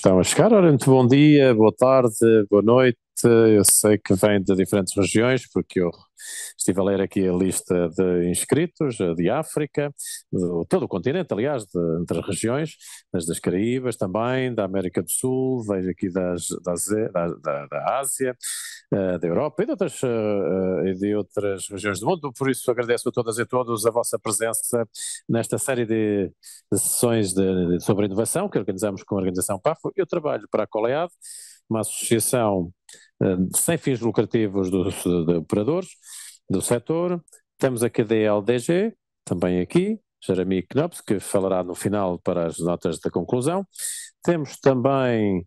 estão a chegar. Ora, muito bom dia, boa tarde, boa noite, eu sei que vem de diferentes regiões, porque eu estive a ler aqui a lista de inscritos, eh, de África, de todo o continente, aliás, de, entre as regiões, das, das Caraíbas também, da América do Sul, vejo aqui das, das eh, da, da, da, Ásia, eh, da Europa e de, outras, e de outras regiões do mundo. Por isso agradeço a todas e a todos a vossa presença nesta série de, de sessões de, de, sobre inovação que organizamos com a Organização PAFO. Eu trabalho para a Colead, uma associação sem fins lucrativos dos de operadores do setor. Temos a KDLDG, também aqui, Jeremy Knops, que falará no final para as notas da conclusão. Temos também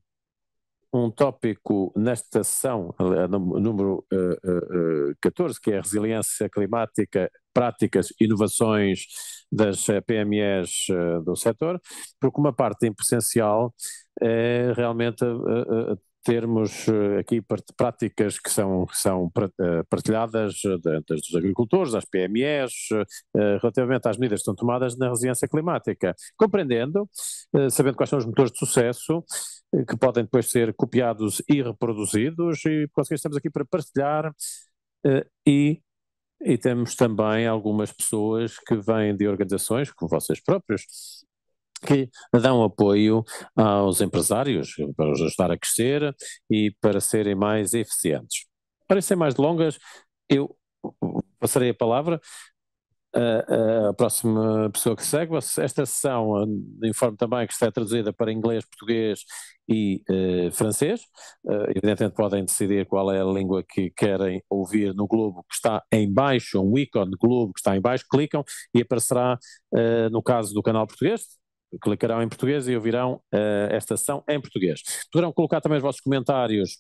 um tópico nesta sessão, número 14, eh, eh, eh, que é a resiliência climática, práticas, inovações das PMEs do setor, porque uma parte essencial é realmente termos eh, aqui práticas que são, que são eh, partilhadas eh, dos agricultores, das PMEs, relativamente às medidas que estão tomadas na resiliência climática. Compreendendo, sabendo quais são os motores de sucesso, que podem depois ser copiados e reproduzidos, e conseguimos estamos aqui para partilhar e e temos também algumas pessoas que vêm de organizações, como vocês próprios, que dão apoio aos empresários para os ajudar a crescer e para serem mais eficientes. Para ser mais longas, eu passarei a palavra à próxima pessoa que segue. Esta sessão, eh, informo também que está traduzida para inglês, português e eh, francês. Uh, evidentemente podem decidir qual é a língua que querem ouvir no globo que está em baixo, um ícone de globo que está em baixo, clicam e aparecerá, uh, no caso do canal português, clicarão em português e ouvirão uh, esta sessão em português. Poderão colocar também os vossos comentários,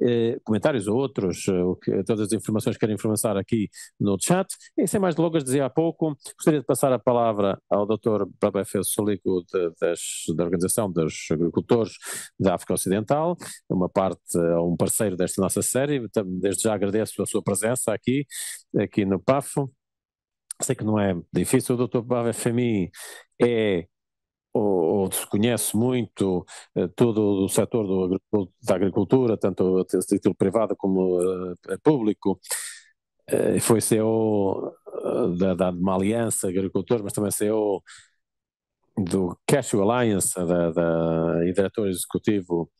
uh, comentários ou outros, uh, todas as informações que querem informar aqui no chat. E sem mais delongas, dizia há pouco, gostaria de passar a palavra ao Dr. Brabafel Solico de, das, da Organização dos Agricultores da África Ocidental, uma parte, um parceiro desta nossa série. Desde já agradeço a sua presença aqui, aqui no PAFO. Sei que não é difícil, o Dr. Bava Femi é ou, ou desconhece muito uh, todo o setor do, da agricultura, tanto a título privado como uh, público. Uh, foi CEO eh, da, da, de uma aliança Agricultores, mas também CEO do Cashew Alliance da, da, e diretor executivo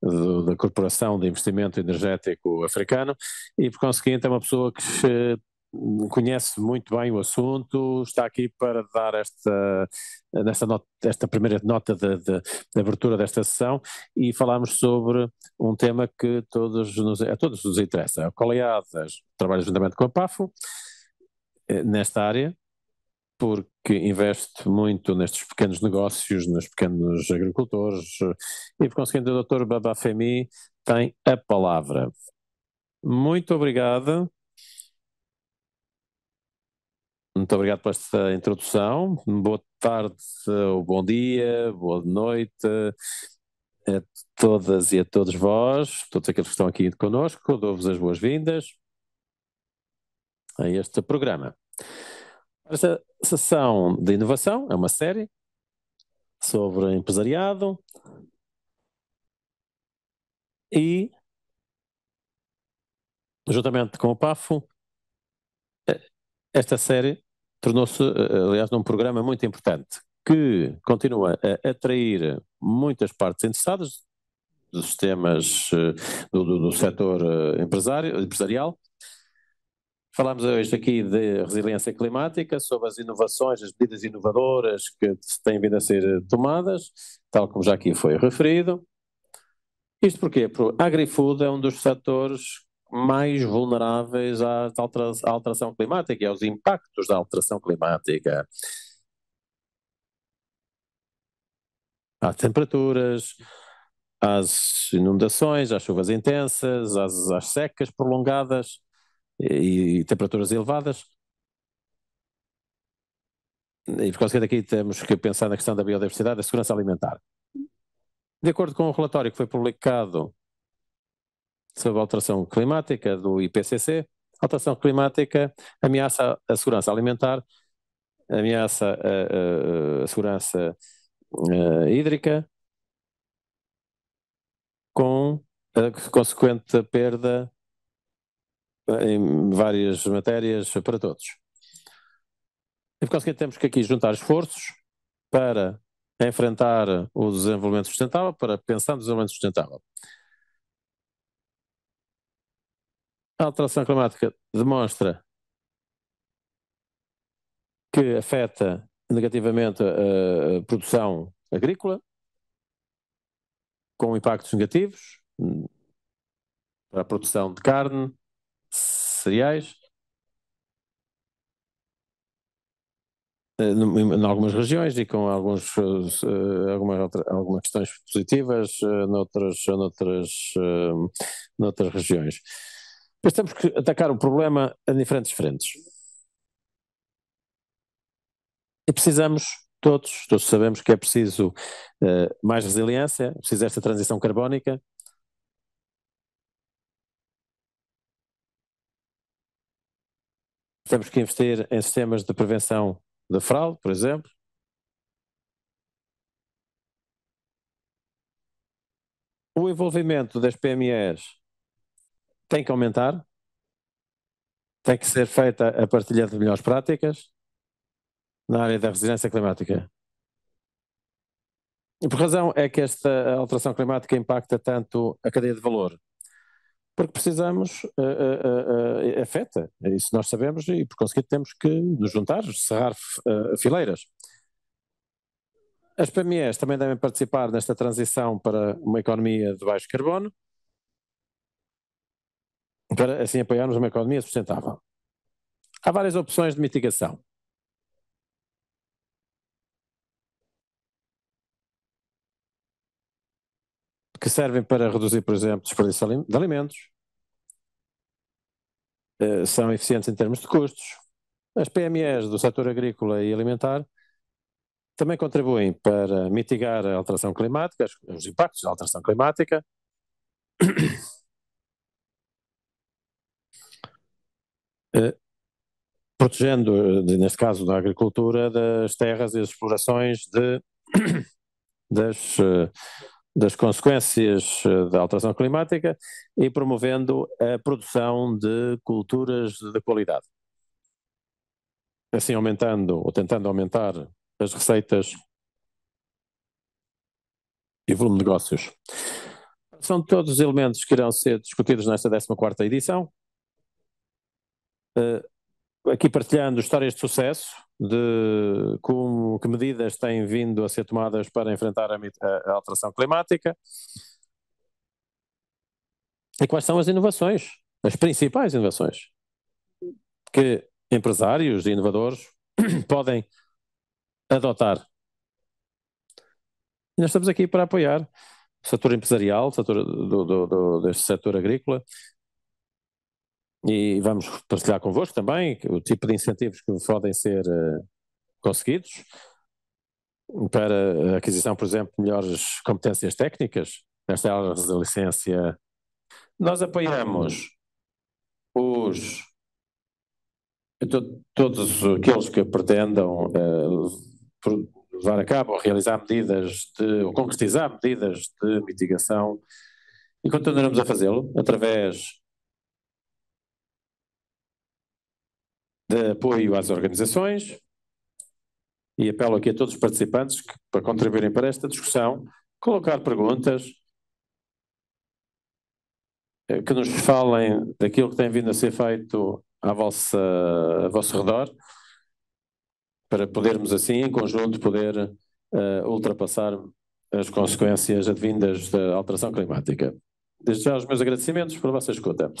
do, da Corporação de Investimento Energético Africano e por conseguinte é uma pessoa que conhece muito bem o assunto, está aqui para dar esta, nesta nota, esta primeira nota de, de, de, abertura desta sessão e falarmos sobre um tema que todos nos, a todos nos interessa, coleadas, é trabalha juntamente com a PAFO, eh, nesta área, porque investe muito nestes pequenos negócios, nos pequenos agricultores, eh, e por conseguinte o Dr. Babafemi tem a palavra. Muito obrigado muito obrigado por esta introdução. Boa tarde, ou bom dia, boa noite a todas e a todos vós, todos aqueles que estão aqui conosco. Dou-vos as boas-vindas a este programa. Esta sessão de inovação é uma série sobre empresariado e, juntamente com o PAFO, eh, esta série tornou-se, eh, eh, aliás, num programa muito importante, que continua a atrair muitas partes interessadas dos sistemas eh, do, do, do setor empresarial. Falámos hoje aqui de resiliência climática, sobre as inovações, as medidas inovadoras que têm vindo a ser tomadas, tal como já aqui foi referido. Isto porque a AgriFood é um dos setores mais vulneráveis à alteração climática e aos impactos da alteração climática. Às temperaturas, às inundações, às chuvas intensas, às, às secas prolongadas e, e temperaturas elevadas. E por causa daqui temos que pensar na questão da biodiversidade e da segurança alimentar. De acordo com o relatório que foi publicado sobre a alteração climática do IPCC. A alteração climática ameaça a segurança alimentar, ameaça a, a, a segurança a, eh, hídrica, com a consequente perda em várias matérias para todos. E por conseguinte temos que aqui juntar esforços para enfrentar o desenvolvimento sustentável, para pensar no desenvolvimento sustentável. a alteração climática demonstra que afeta negativamente eh, a, produção agrícola, com impactos negativos hum, para a produção de carne, cereais, eh, em algumas regiões e com alguns, eh, algumas, algumas questões positivas noutras, noutras, noutras regiões. Mas temos que atacar o problema em diferentes frentes. E precisamos, todos, todos sabemos que é preciso uh, mais resiliência, é preciso esta transição carbónica. Temos que investir em sistemas de prevenção da fraude, por exemplo. O envolvimento das PMEs tem que aumentar, tem que ser feita a partilha de melhores práticas na área da resiliência climática. E por razão é que esta alteração climática impacta tanto a cadeia de valor? Porque precisamos, uh, uh, uh, afeta, é isso nós sabemos e por conseguinte temos que nos juntar, cerrar eh, fileiras. As PMEs também devem participar nesta transição para uma economia de baixo carbono, para assim apoiarmos uma economia sustentável. Há várias opções de mitigação. Que servem para reduzir, por exemplo, desperdício de alimentos, eh, são eficientes em termos de custos. As PMEs do setor agrícola e alimentar também contribuem para mitigar a alteração climática, os impactos da alteração climática. Eh, protegendo, eh, neste caso da agricultura, das terras e das explorações de, das, eh, das consequências da alteração climática e promovendo a produção de culturas de qualidade. Assim aumentando ou tentando aumentar as receitas e volume de negócios. São todos os elementos que irão ser discutidos nesta 14ª edição. Eh, aqui partilhando histórias de sucesso, de como, que medidas têm vindo a ser tomadas para enfrentar a, a alteração climática e quais são as inovações, as principais inovações que empresários e inovadores podem adotar. E nós estamos aqui para apoiar o setor empresarial, o setor do, do, do, deste setor agrícola, e vamos partilhar convosco também o tipo de incentivos que podem ser eh, conseguidos para a aquisição, por exemplo, de melhores competências técnicas nesta área de resiliência. Nós apoiamos os todos aqueles que pretendam eh, levar a cabo ou realizar medidas de, ou concretizar medidas de mitigação e continuaremos a fazê-lo através de apoio às organizações e apelo aqui a todos os participantes que, para contribuírem para esta discussão, colocar perguntas eh, que nos falem daquilo que tem vindo a ser feito à vossa, a vosso redor, para podermos assim, em conjunto, poder uh, ultrapassar as consequências advindas da alteração climática. Desde já os meus agradecimentos pela vossa escuta.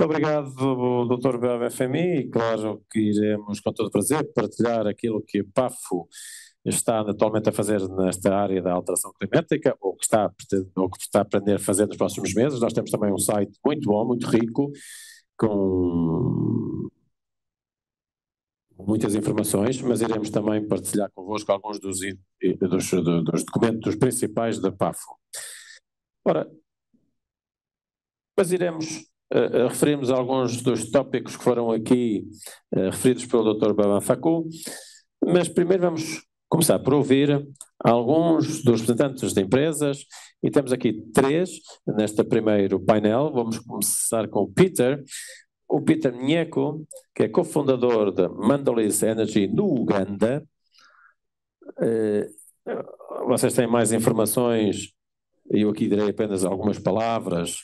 Muito obrigado, Dr. Bel FMI, e claro que iremos com todo prazer partilhar aquilo que o PAFO está atualmente a fazer nesta área da alteração climática, ou que está, ou que está a aprender a fazer nos próximos meses. Nós temos também um site muito bom, muito rico, com muitas informações, mas iremos também partilhar convosco alguns dos, dos, dos documentos principais da PAFO. Ora, mas iremos eh, eh, referimos alguns dos tópicos que foram aqui uh, referidos pelo Dr. Baban Facu, mas primeiro vamos começar por ouvir alguns dos representantes de empresas e temos aqui três neste primeiro painel. Vamos começar com o Peter. O Peter Nieco, que é cofundador da Mandalis Energy no Uganda. Uh, vocês têm mais informações, eu aqui direi apenas algumas palavras,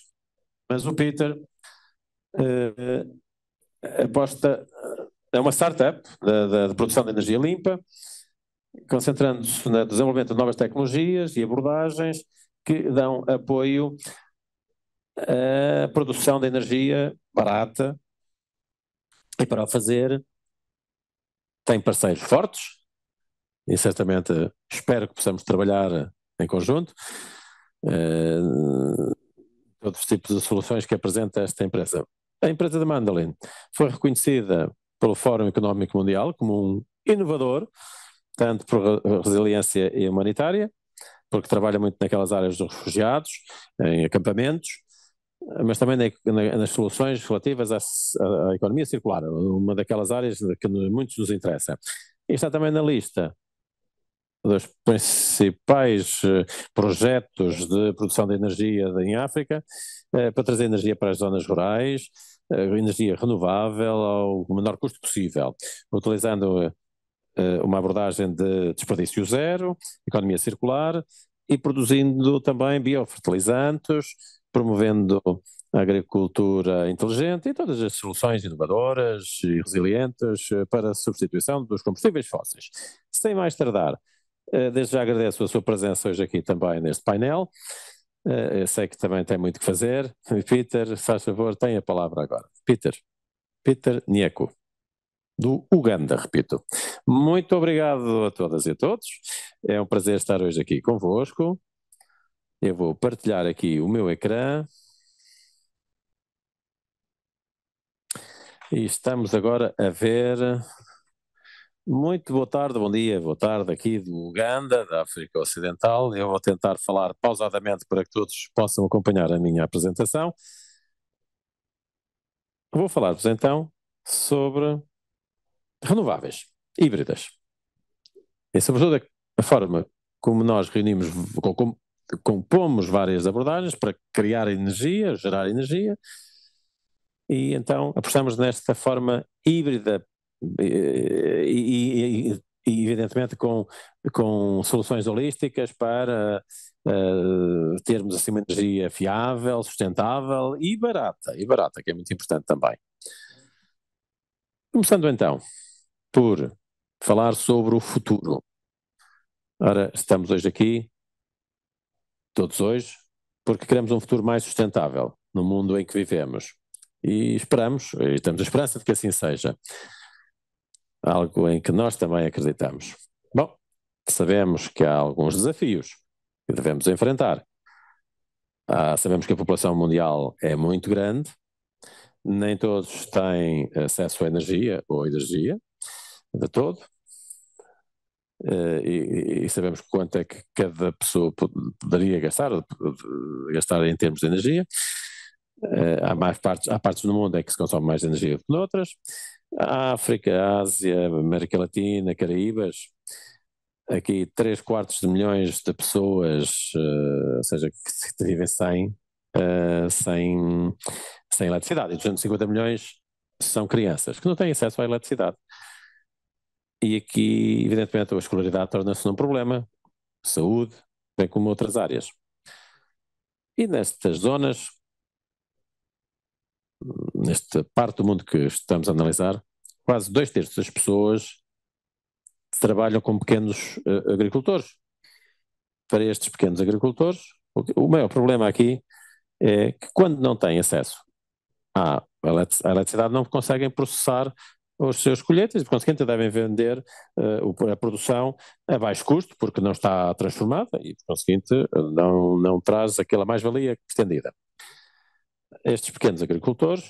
mas o Peter eh, eh, aposta é uma startup de, de, produção de energia limpa, concentrando-se no desenvolvimento de novas tecnologias e abordagens que dão apoio à produção de energia barata e para o fazer tem parceiros fortes e certamente espero que possamos trabalhar em conjunto. Uh, todos os tipos de soluções que apresenta esta empresa. A empresa da Mandolin foi reconhecida pelo Fórum Económico Mundial como um inovador, tanto por resiliência e humanitária, porque trabalha muito naquelas áreas dos refugiados, em acampamentos, mas também nas soluções relativas à, economia circular, uma daquelas áreas que muitos nos interessa. E está também na lista dos principais eh, projetos de produção de energia em África, eh, para trazer energia para as zonas rurais, eh, energia renovável ao menor custo possível, utilizando uma abordagem de desperdício zero, economia circular e produzindo também biofertilizantes, promovendo a agricultura inteligente e todas as soluções inovadoras e resilientes para a substituição dos combustíveis fósseis. Sem mais tardar, eh, desde já agradeço a sua presença hoje aqui também neste painel. Eh, eu sei que também tem muito que fazer. Peter, faz favor, tem a palavra agora. Peter. Peter Nieko, do Uganda, repito. Muito obrigado a todas e a todos. É um prazer estar hoje aqui convosco. Eu vou partilhar aqui o meu ecrã. E estamos agora a ver muito boa tarde, bom dia, boa tarde aqui do Uganda, da África Ocidental. Eu vou tentar falar pausadamente para que todos possam acompanhar a minha apresentação. Vou falar-vos então sobre renováveis, híbridas. E é sobretudo a forma como nós reunimos, como compomos várias abordagens para criar energia, gerar energia, e então apostamos nesta forma híbrida e, e, e evidentemente com, com soluções holísticas para uh, termos assim uma energia fiável, sustentável e barata, e barata, que é muito importante também. Começando então por falar sobre o futuro. Ora, estamos hoje aqui, todos hoje, porque queremos um futuro mais sustentável no mundo em que vivemos. E esperamos, e temos a esperança de que assim seja algo em que nós também acreditamos. Bom, sabemos que há alguns desafios que devemos enfrentar. Ah, sabemos que a população mundial é muito grande, nem todos têm acesso à energia ou energia de todo. Ah, e, e, sabemos quanto é que cada pessoa poderia gastar, gastar em termos de energia. Ah, há, mais partes, há partes do mundo em que se consome mais energia do que noutras. África, Ásia, América Latina, Caraíbas, aqui 3 quartos de milhões de pessoas, uh, ou seja, que vivem sem, uh, sem, sem eletricidade. E 250 milhões são crianças que não têm acesso à eletricidade. E aqui, evidentemente, a escolaridade torna-se um problema, saúde, bem como outras áreas. E nestas zonas, nesta parte do mundo que estamos a analisar, quase dois terços das pessoas trabalham com pequenos uh, agricultores. Para estes pequenos agricultores, o, o, maior problema aqui é que quando não têm acesso à, a eletricidade, não conseguem processar os seus colheitas, por consequente, devem vender uh, a produção a baixo custo, porque não está transformada e por consequente, não, não traz aquela mais-valia pretendida estes pequenos agricultores,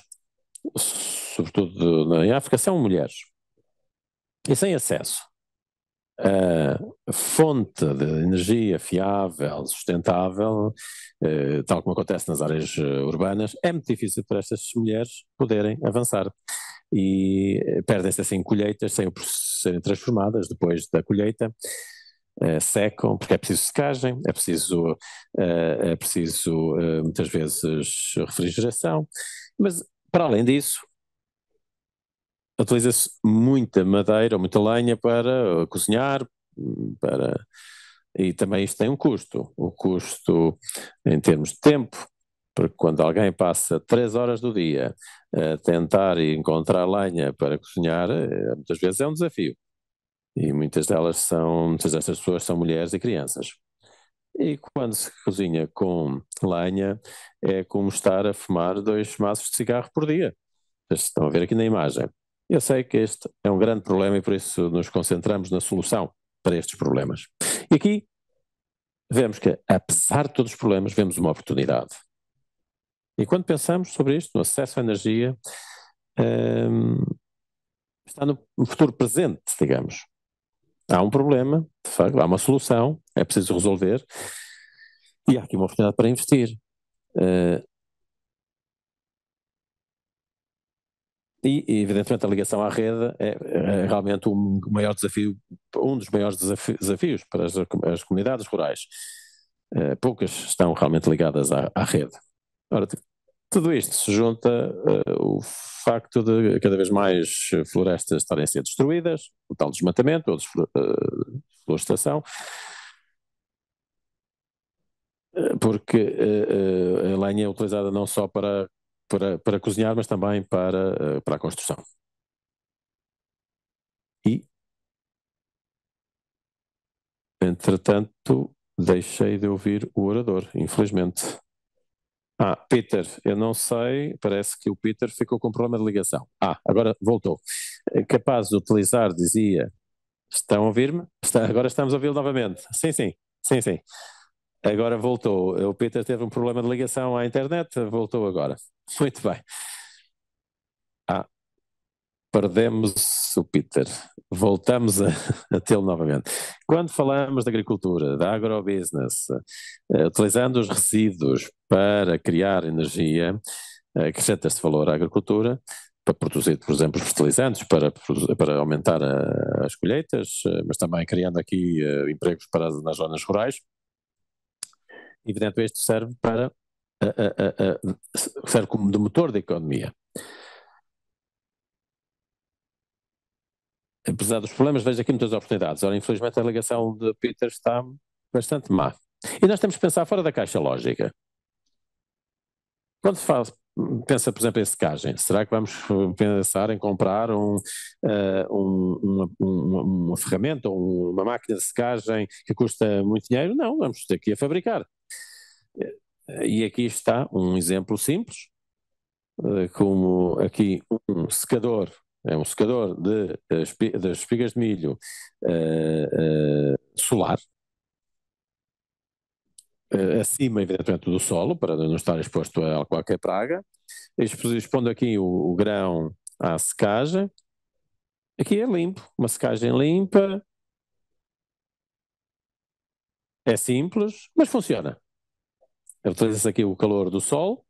sobretudo na em África, são mulheres. E sem acesso a fonte de energia fiável, sustentável, eh, tal como acontece nas áreas eh, urbanas, é muito difícil para estas mulheres poderem avançar. E eh, perdem-se assim colheitas sem serem transformadas depois da colheita. Eh, secam, porque é preciso secagem, é preciso, uh, é preciso uh, muitas vezes refrigeração, mas para além disso, utiliza-se muita madeira ou muita lenha para cozinhar, para e também isto tem um custo, o custo em termos de tempo, porque quando alguém passa três horas do dia a tentar e encontrar lenha para cozinhar, muitas vezes é um desafio. E muitas delas são, muitas dessas pessoas são mulheres e crianças. E quando se cozinha com lenha, é como estar a fumar dois maços de cigarro por dia. Vocês estão a ver aqui na imagem. Eu sei que este é um grande problema e por isso nos concentramos na solução para estes problemas. E aqui vemos que, apesar de todos os problemas, vemos uma oportunidade. E quando pensamos sobre isto, no acesso à energia, um, está no futuro presente, digamos. Há um problema, de facto, há uma solução, é preciso resolver, e há aqui uma oportunidade para investir. Uh, E, evidentemente, a ligação à rede é, é realmente um maior desafio, um dos maiores desafi desafios para as, as comunidades rurais. Uh, poucas estão realmente ligadas à, à, rede. Ora, tudo isto se junta uh, o facto de cada vez mais florestas estarem a ser destruídas, o tal desmatamento ou eh, desflorestação, eh, porque uh, a lenha é utilizada não só para, para, para cozinhar, mas também para, para a construção. E, entretanto, deixei de ouvir o orador, infelizmente. Ah, Peter, eu não sei, parece que o Peter ficou com problema de ligação. Ah, agora voltou. É capaz de utilizar, dizia. Estão a ouvir-me? agora estamos a ouvi-lo novamente. Sim, sim, sim, sim. Agora voltou. O Peter teve um problema de ligação à internet, voltou agora. Muito bem. Ah, perdemos o Peter, voltamos a, a tê-lo novamente. Quando falamos de agricultura, da agrobusiness, eh, utilizando os resíduos para criar energia, acrescenta-se valor à agricultura, para produzir, por exemplo, fertilizantes, para, para aumentar a, eh, as colheitas, eh, mas também criando aqui empregos para, nas zonas rurais. Evidentemente, isto serve para serve como de motor da economia. apesar dos problemas, vejo aqui muitas oportunidades. Ora, infelizmente a ligação de Peter está bastante má. E nós temos que pensar fora da caixa lógica. Quando se faz, pensa, por exemplo, em secagem, será que vamos pensar em comprar um, uh, um, uma, uma, uma, ferramenta ou uma máquina de secagem que custa muito dinheiro? Não, vamos ter que a fabricar. E aqui está um exemplo simples, eh, como aqui um secador é um secador de, eh, das espigas de milho uh, uh, solar, uh, acima, evidentemente, do solo, para não estar exposto a qualquer praga, expondo aqui o, o grão à secagem. Aqui é limpo, uma secagem limpa, é simples, mas funciona. Utiliza-se aqui o calor do sol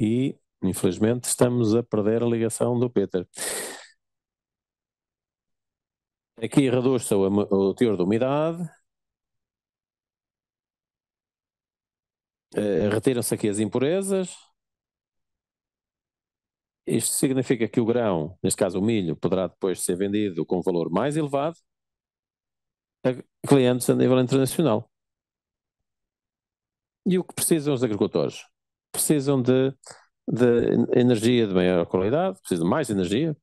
e Infelizmente, estamos a perder a ligação do Peter. Aqui reduz-se o, teor de umidade. Uh, retiram-se aqui as impurezas. Isto significa que o grão, neste caso o milho, poderá depois ser vendido com um valor mais elevado a clientes a nível internacional. E o que precisam os agricultores? Precisam de de energia de maior qualidade, precisa de mais energia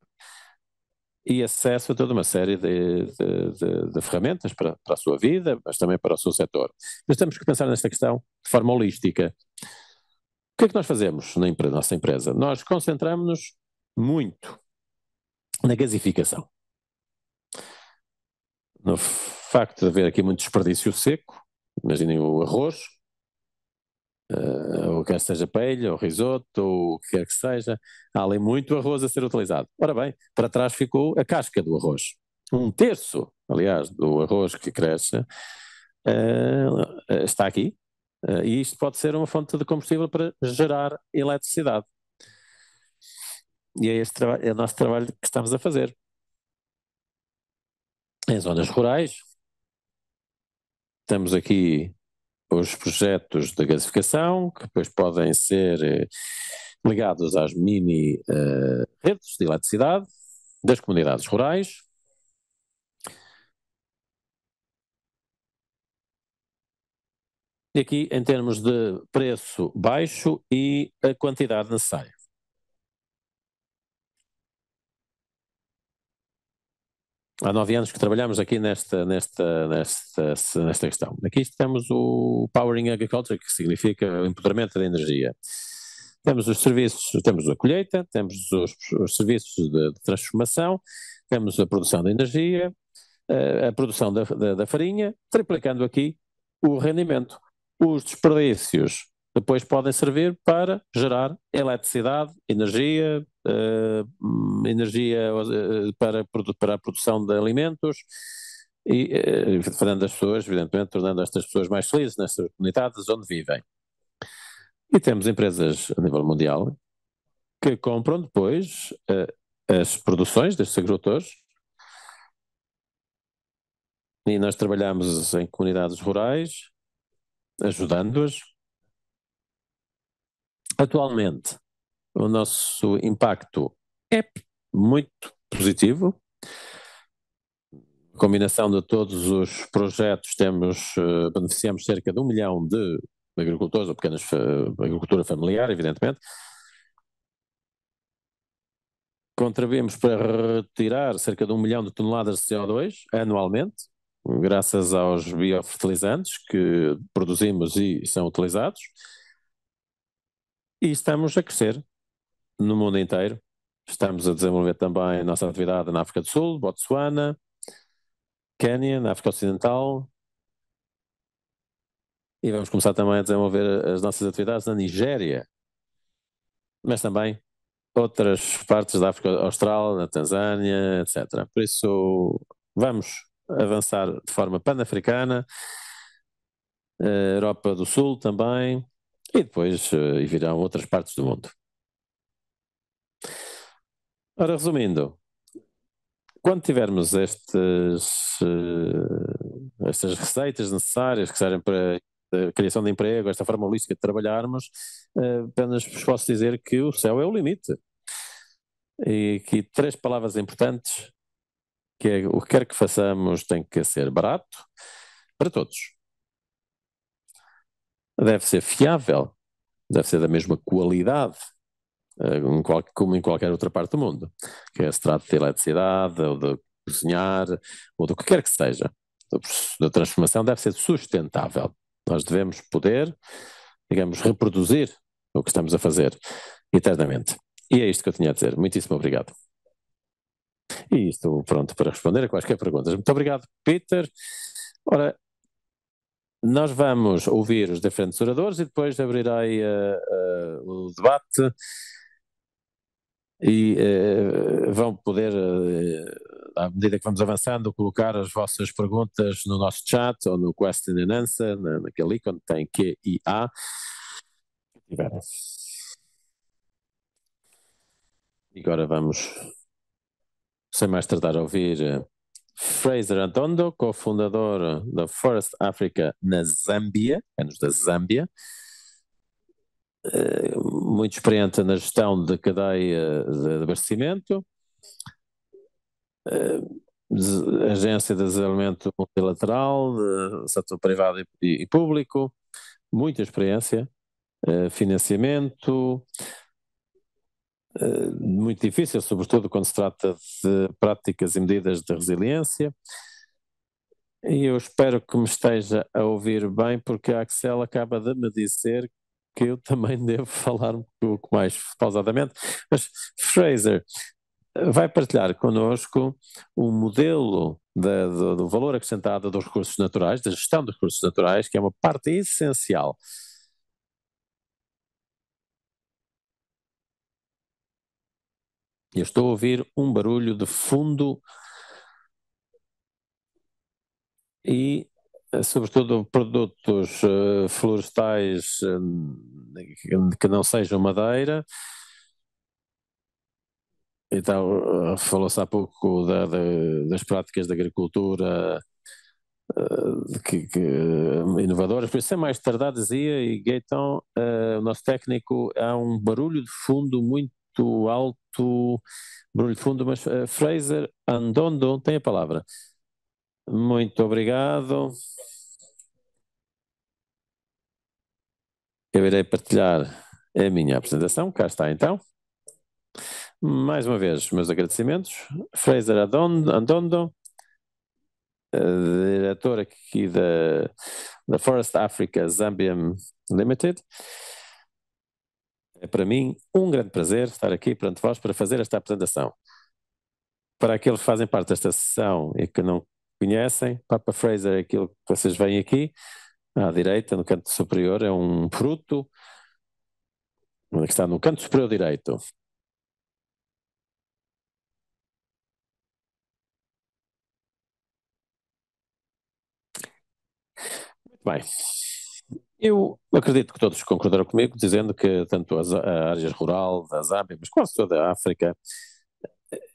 e acesso a toda uma série de, de, de, de ferramentas para, para, a sua vida, mas também para o seu setor. Mas temos que pensar nesta questão de forma holística. O que é que nós fazemos na empresa, nossa empresa? Nós concentramos-nos muito na gasificação. No facto de haver aqui muito desperdício seco, imaginem o arroz, uh, ou quer seja paella, ou risoto, ou o que quer que seja, há ali muito arroz a ser utilizado. Ora bem, para trás ficou a casca do arroz. Um terço, aliás, do arroz que cresce uh, está aqui, uh, e isto pode ser uma fonte de combustível para gerar eletricidade. E é, este é o nosso trabalho que estamos a fazer. Em zonas rurais, estamos aqui os projetos de gasificação, que depois podem ser eh, ligados às mini uh, redes de eletricidade das comunidades rurais. E aqui em termos de preço baixo e a quantidade necessária. há nove anos que trabalhamos aqui nesta, nesta, nesta, nesta questão. Aqui temos o Powering Agriculture, que significa o empoderamento da energia. Temos os serviços, temos a colheita, temos os, os serviços de, de, transformação, temos a produção de energia, a, eh, a produção da, da, da farinha, triplicando aqui o rendimento. Os desperdícios depois podem servir para gerar eletricidade, energia, uh, energia eh, para, para a produção de alimentos, e uh, eh, tornando as pessoas, evidentemente, tornando estas pessoas mais felizes nestas comunidades onde vivem. E temos empresas a nível mundial que compram depois uh, as produções destes agricultores e nós trabalhamos em comunidades rurais, ajudando-as. Atualmente, o nosso impacto é muito positivo. Combinação de todos os projetos, temos, eh, beneficiamos cerca de um milhão de agricultores ou pequenas eh, agricultura familiar, evidentemente. Contribuímos para retirar cerca de um milhão de toneladas de CO2 anualmente, graças aos biofertilizantes que produzimos e são utilizados. E estamos a crescer no mundo inteiro. Estamos a desenvolver também a nossa atividade na África do Sul, Botsuana, Quênia, na África Ocidental. E vamos começar também a desenvolver as nossas atividades na Nigéria, mas também outras partes da África Austral, na Tanzânia, etc. Por isso, vamos avançar de forma pan-africana, eh, Europa do Sul também, e depois eh, virão outras partes do mundo. Ora, resumindo, quando tivermos estes, eh, estas receitas necessárias que servem para a criação de emprego, esta forma holística de trabalharmos, eh, apenas vos posso dizer que o céu é o limite. E que três palavras importantes, que é o que quer que façamos tem que ser barato para todos. Deve ser fiável, deve ser da mesma qualidade eh, como em qualquer outra parte do mundo, que é se trate de eletricidade, ou de cozinhar, ou do que quer que seja. A transformação deve ser sustentável. Nós devemos poder, digamos, reproduzir o que estamos a fazer eternamente. E é isto que eu tinha a dizer. Muitíssimo obrigado. E estou pronto para responder a quaisquer perguntas. Muito obrigado, Peter. Ora, nós vamos ouvir os diferentes oradores e depois abrirei uh, uh, o debate e eh, vão poder, eh, à medida que vamos avançando, colocar as vossas perguntas no nosso chat ou no Question and Answer, na, naquele ícone que tem QIA. E agora vamos, sem mais tardar, ouvir eh, Fraser Antondo, cofundador da Forest Africa na Zâmbia, anos da Zâmbia. Eh, muito experiente na gestão da cadeia de abastecimento, eh, agência de desenvolvimento multilateral, de setor privado e público, muita experiência, eh, financiamento, muito difícil, sobretudo quando se trata de práticas e medidas de resiliência. E eu espero que me esteja a ouvir bem, porque a Axel acaba de me dizer que eu também devo falar um pouco mais pausadamente, mas Fraser vai partilhar connosco o modelo do, do valor acrescentado dos recursos naturais, da gestão dos recursos naturais, que é uma parte essencial Eu estou a ouvir um barulho de fundo e eh, sobretudo produtos eh, florestais eh, que não sejam madeira. Então, falou-se há pouco da, da, das práticas da agricultura que, que, inovadoras, por isso, sem mais tardar, dizia, e Gaetan, uh, o nosso técnico, há um barulho de fundo muito alto, barulho de fundo, mas uh, Fraser Andondo tem a palavra. Muito obrigado. Eu irei partilhar a minha apresentação. Cá está então. Mais uma vez, meus agradecimentos. Fraser Andondo, eh, diretor aqui da, da Forest Africa Zambian Limited. É para mim um grande prazer estar aqui perante vós para fazer esta apresentação. Para aqueles que fazem parte desta sessão e que não conhecem. Papa Fraser é aquilo que vocês veem aqui, à direita, no canto superior, é um fruto é que está no canto superior direito. Muito bem. Eu acredito que todos concordaram comigo, dizendo que tanto a área rural da Zâmbia, mas quase toda a África,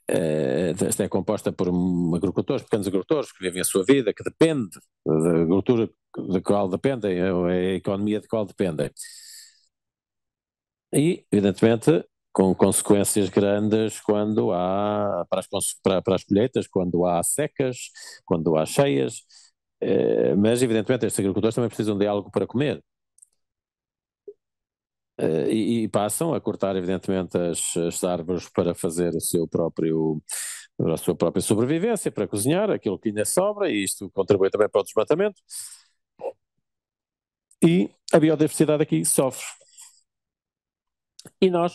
eh, esta é composta por agricultores, pequenos agricultores que vivem a sua vida, que depende da agricultura da qual dependem, é a economia de qual dependem. E, evidentemente, com consequências grandes quando há, para as, para, para as colheitas, quando há secas, quando há cheias, eh, mas evidentemente estes agricultores também precisam de algo para comer Uh, e, e, passam a cortar, evidentemente, as, as árvores para fazer o seu próprio, a sua própria sobrevivência, para cozinhar aquilo que ainda sobra, e isto contribui também para o desmatamento. E a biodiversidade aqui sofre. E nós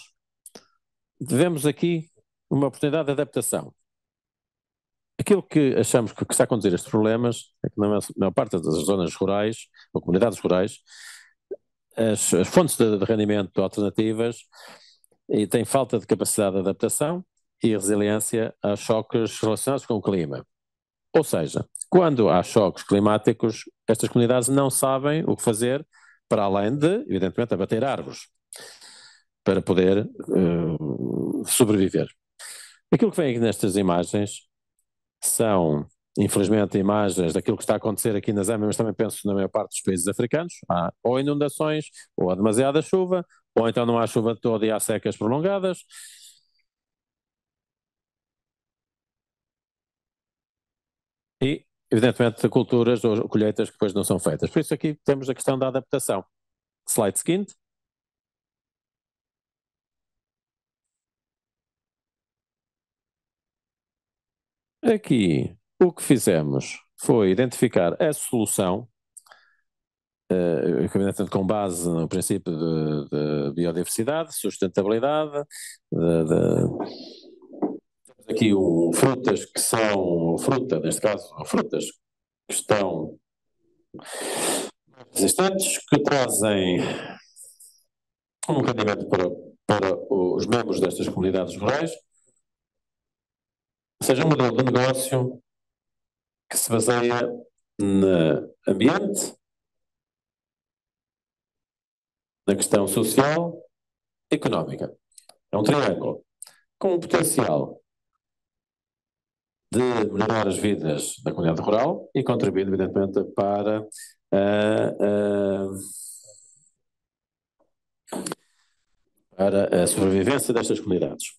devemos aqui uma oportunidade de adaptação. Aquilo que achamos que, que está a conduzir estes problemas é que, na maior parte das zonas rurais, ou comunidades rurais, as, as fontes de, de rendimento alternativas e tem falta de capacidade de adaptação e resiliência a choques relacionados com o clima. Ou seja, quando há choques climáticos, estas comunidades não sabem o que fazer para além de, evidentemente, abater árvores para poder uh, sobreviver. Aquilo que vem aqui nestas imagens são infelizmente, imagens daquilo que está a acontecer aqui na Zâmbia, mas também penso na maior parte dos países africanos. Há ou inundações, ou há demasiada chuva, ou então não há chuva toda e há secas prolongadas. E, evidentemente, culturas ou colheitas que depois não são feitas. Por isso aqui temos a questão da adaptação. Slide seguinte. Aqui o que fizemos foi identificar a solução, uh, com base no princípio de, de biodiversidade, sustentabilidade, de, de aqui o, frutas que são, fruta, neste caso, frutas que estão resistentes, que trazem um rendimento para, para os membros destas comunidades rurais, seja um modelo de negócio que se baseia no ambiente, na questão social, económica. É um triângulo com o potencial de melhorar as vidas da comunidade rural e contribuir, evidentemente, para uh, uh, para a sobrevivência destas comunidades.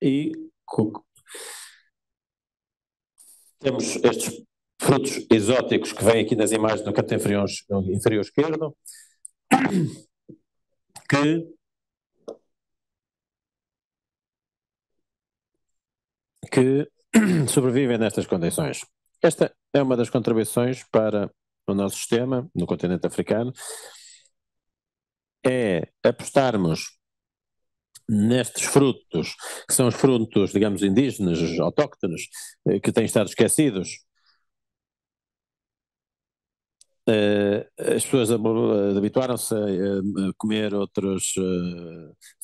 E temos estes frutos exóticos que vêm aqui nas imagens do canto inferior, inferior esquerdo, que que sobrevivem nestas condições. Esta é uma das contribuições para o nosso sistema no continente africano, é apostarmos nestes frutos, que são os frutos, digamos, indígenas, autóctones, eh, que têm estado esquecidos, eh, as pessoas habituaram-se eh, a comer outros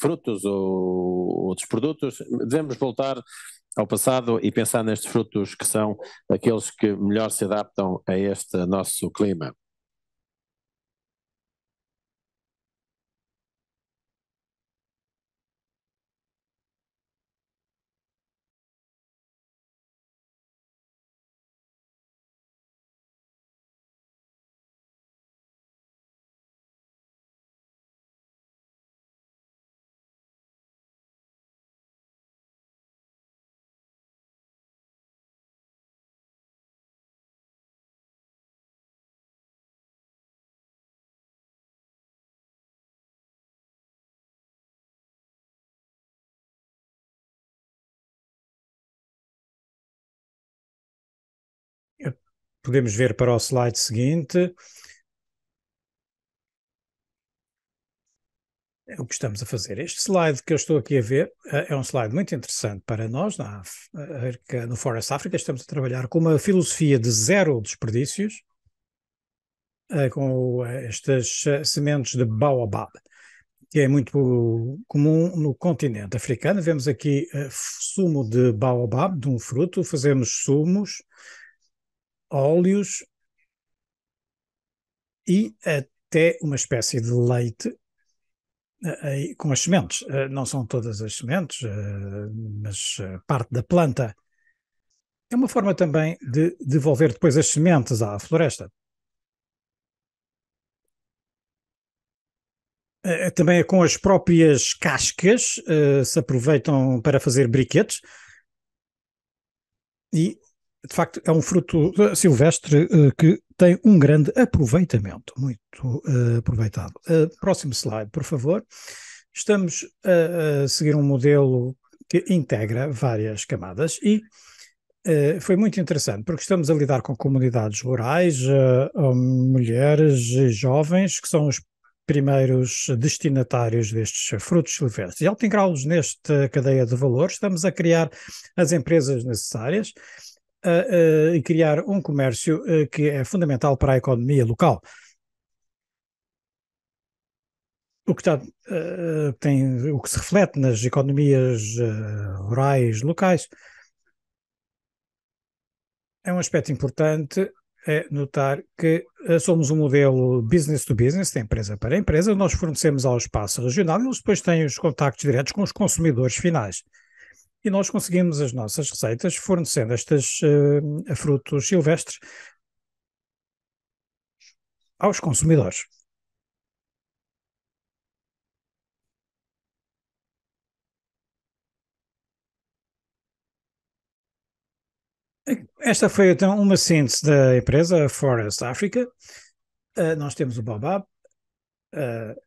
frutos ou outros produtos. Devemos voltar ao passado e pensar nestes frutos que são aqueles que melhor se adaptam a este nosso clima. Podemos ver para o slide seguinte. É o que estamos a fazer. Este slide que eu estou aqui a ver eh, é um slide muito interessante para nós, na, no Forest Africa. Estamos a trabalhar com uma filosofia de zero desperdícios, eh, com eh, estas sementes de baobab, que é muito comum no continente africano. Vemos aqui sumo de baobab, de um fruto, fazemos sumos óleos e até uma espécie de leite eh, eh, com as sementes. Eh, não são todas as sementes, mas parte da planta. É uma forma também de devolver depois as sementes à floresta. Também é com as próprias cascas se aproveitam para fazer briquetes e de facto, é um fruto eh, silvestre eh, que tem um grande aproveitamento, muito uh, aproveitado. Uh, próximo slide, por favor. Estamos a, a, seguir um modelo que integra várias camadas e uh, foi muito interessante, porque estamos a lidar com comunidades rurais, mulheres e jovens, que são os primeiros destinatários destes frutos silvestres. E ao integrá-los nesta cadeia de valor, estamos a criar as empresas necessárias a, a criar um comércio eh, que é fundamental para a economia local. O que, está, eh, tem, o que se reflete nas economias eh, rurais locais é um aspecto importante é notar que somos um modelo business to business, de empresa para empresa, nós fornecemos ao espaço regional e eles depois têm os contactos diretos com os consumidores finais e nós conseguimos as nossas receitas fornecendo estas uh, frutos silvestres aos consumidores. Esta foi então uma síntese da empresa Forest Africa. Uh, eh, nós temos o Baobab, uh,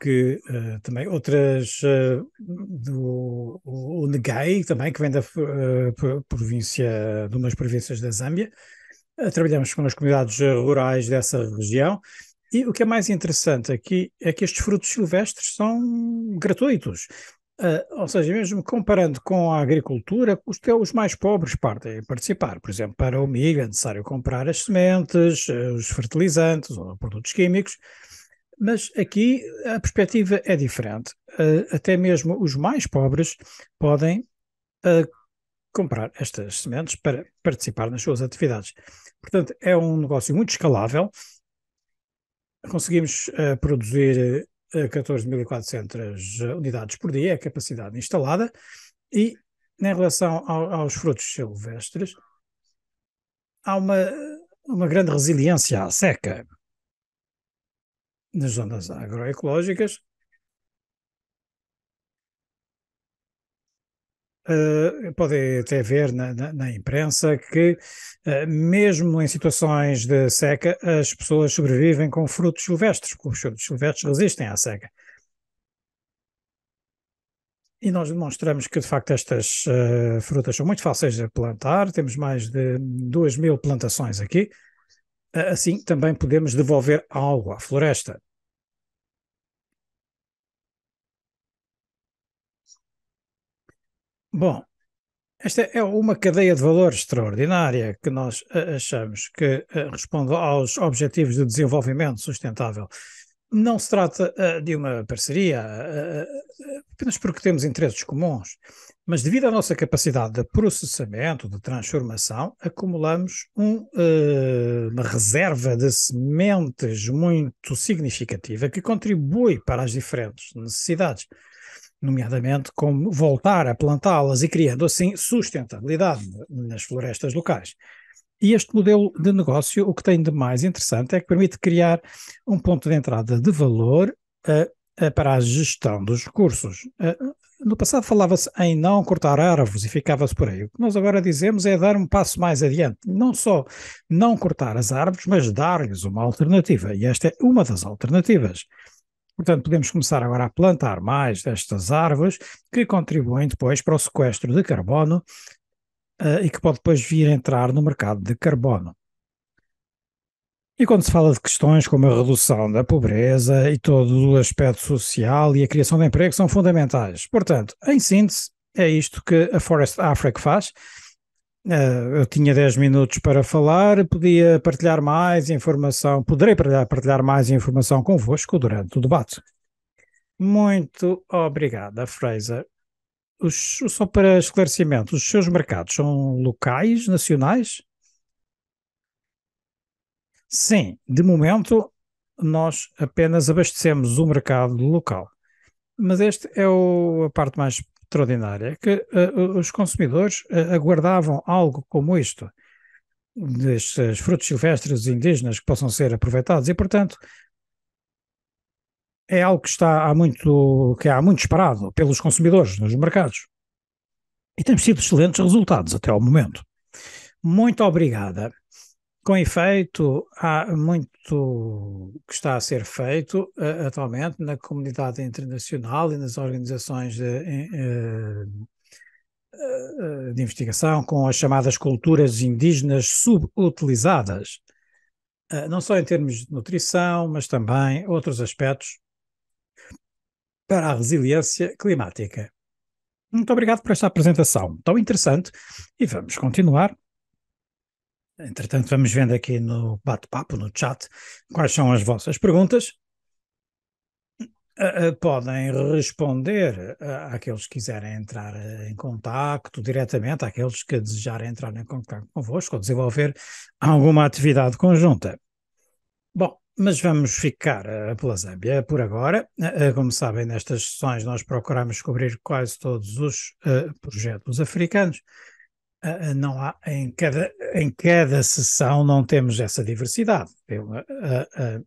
que uh, também outras uh, do o Negai também que vem da uh, província de umas províncias da Zâmbia trabalhamos com as comunidades rurais dessa região e o que é mais interessante aqui é que estes frutos silvestres são gratuitos ou seja, mesmo comparando com a agricultura, os, os mais pobres partem a participar. Por exemplo, para o milho é necessário comprar as sementes, os fertilizantes ou produtos químicos. Mas aqui a perspectiva é diferente. Eh, até mesmo os mais pobres podem eh, comprar estas sementes para participar nas suas atividades. Portanto, é um negócio muito escalável. Conseguimos eh, produzir 14.400 unidades por dia, é a capacidade instalada, e em relação ao, aos frutos silvestres, há uma, uma grande resiliência à seca nas zonas agroecológicas. Uh, eh, podem até ver na, na, na imprensa que, uh, mesmo em situações de seca, as pessoas sobrevivem com frutos silvestres, porque os frutos silvestres resistem à seca. E nós demonstramos que, de facto, estas uh, frutas são muito fáceis de plantar. Temos mais de 2 mil plantações aqui. Assim também podemos devolver algo à floresta. Bom, esta é uma cadeia de valor extraordinária que nós achamos que responde aos Objetivos de Desenvolvimento Sustentável. Não se trata de uma parceria apenas porque temos interesses comuns mas devido à nossa capacidade de processamento, de transformação, acumulamos um, uh, uma reserva de sementes muito significativa que contribui para as diferentes necessidades, nomeadamente como voltar a plantá-las e criando assim sustentabilidade nas florestas locais. E este modelo de negócio, o que tem de mais interessante é que permite criar um ponto de entrada de valor uh, eh, para a gestão dos recursos. Eh, no passado falava-se em não cortar árvores e ficava-se por aí. O que nós agora dizemos é dar um passo mais adiante. Não só não cortar as árvores, mas dar-lhes uma alternativa. E esta é uma das alternativas. Portanto, podemos começar agora a plantar mais destas árvores que contribuem depois para o sequestro de carbono eh, e que pode depois vir entrar no mercado de carbono. E quando se fala de questões como a redução da pobreza e todo o aspecto social e a criação de emprego são fundamentais. Portanto, em síntese, é isto que a Forest Africa faz. Eh, eu tinha 10 minutos para falar, podia partilhar mais informação, poderei partilhar mais informação convosco durante o debate. Muito obrigada, Fraser. Os, só para esclarecimento, os seus mercados são locais, nacionais? Sim, de momento nós apenas abastecemos o mercado local. Mas esta é o, a parte mais extraordinária, que uh, os consumidores uh, aguardavam algo como isto, destes frutos silvestres indígenas que possam ser aproveitados e, portanto, é algo que está há muito, que há muito esperado pelos consumidores nos mercados. E temos tido excelentes resultados até ao momento. Muito obrigada. Com efeito, há muito que está a ser feito uh, atualmente na comunidade internacional e nas organizações de, uh, de, investigação com as chamadas culturas indígenas subutilizadas, uh, não só em termos de nutrição, mas também outros aspectos para a resiliência climática. Muito obrigado por esta apresentação tão interessante e vamos continuar Entretanto, vamos vendo aqui no bate-papo, no chat, quais são as vossas perguntas. Eh, eh, podem responder eh, àqueles que quiserem entrar em contacto diretamente, àqueles que desejarem entrar em contacto convosco ou desenvolver alguma atividade conjunta. Bom, mas vamos ficar pela Zâmbia por agora. Como sabem, nestas sessões nós procuramos cobrir quase todos os projetos africanos ah, ah, não há, em, cada, em cada sessão não temos essa diversidade. Eu, ah,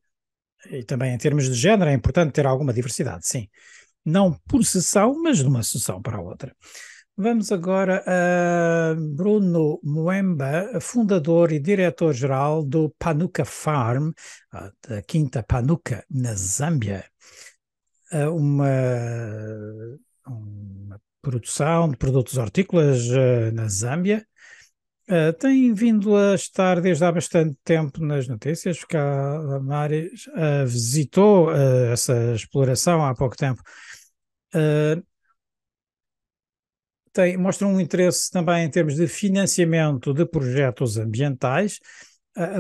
e também em termos de género é importante ter alguma diversidade, sim. Não por sessão, mas de uma sessão para a outra. Vamos agora a Bruno Moemba, fundador e diretor-geral do Panuka Farm, da Quinta Panuka, na Zâmbia. Uma, um produção de produtos hortícolas uh, na Zâmbia. Uh, tem vindo a estar desde há bastante tempo nas notícias, porque a Maris uh, visitou eh, essa exploração há pouco tempo. tem, mostra um interesse também em termos de financiamento de projetos ambientais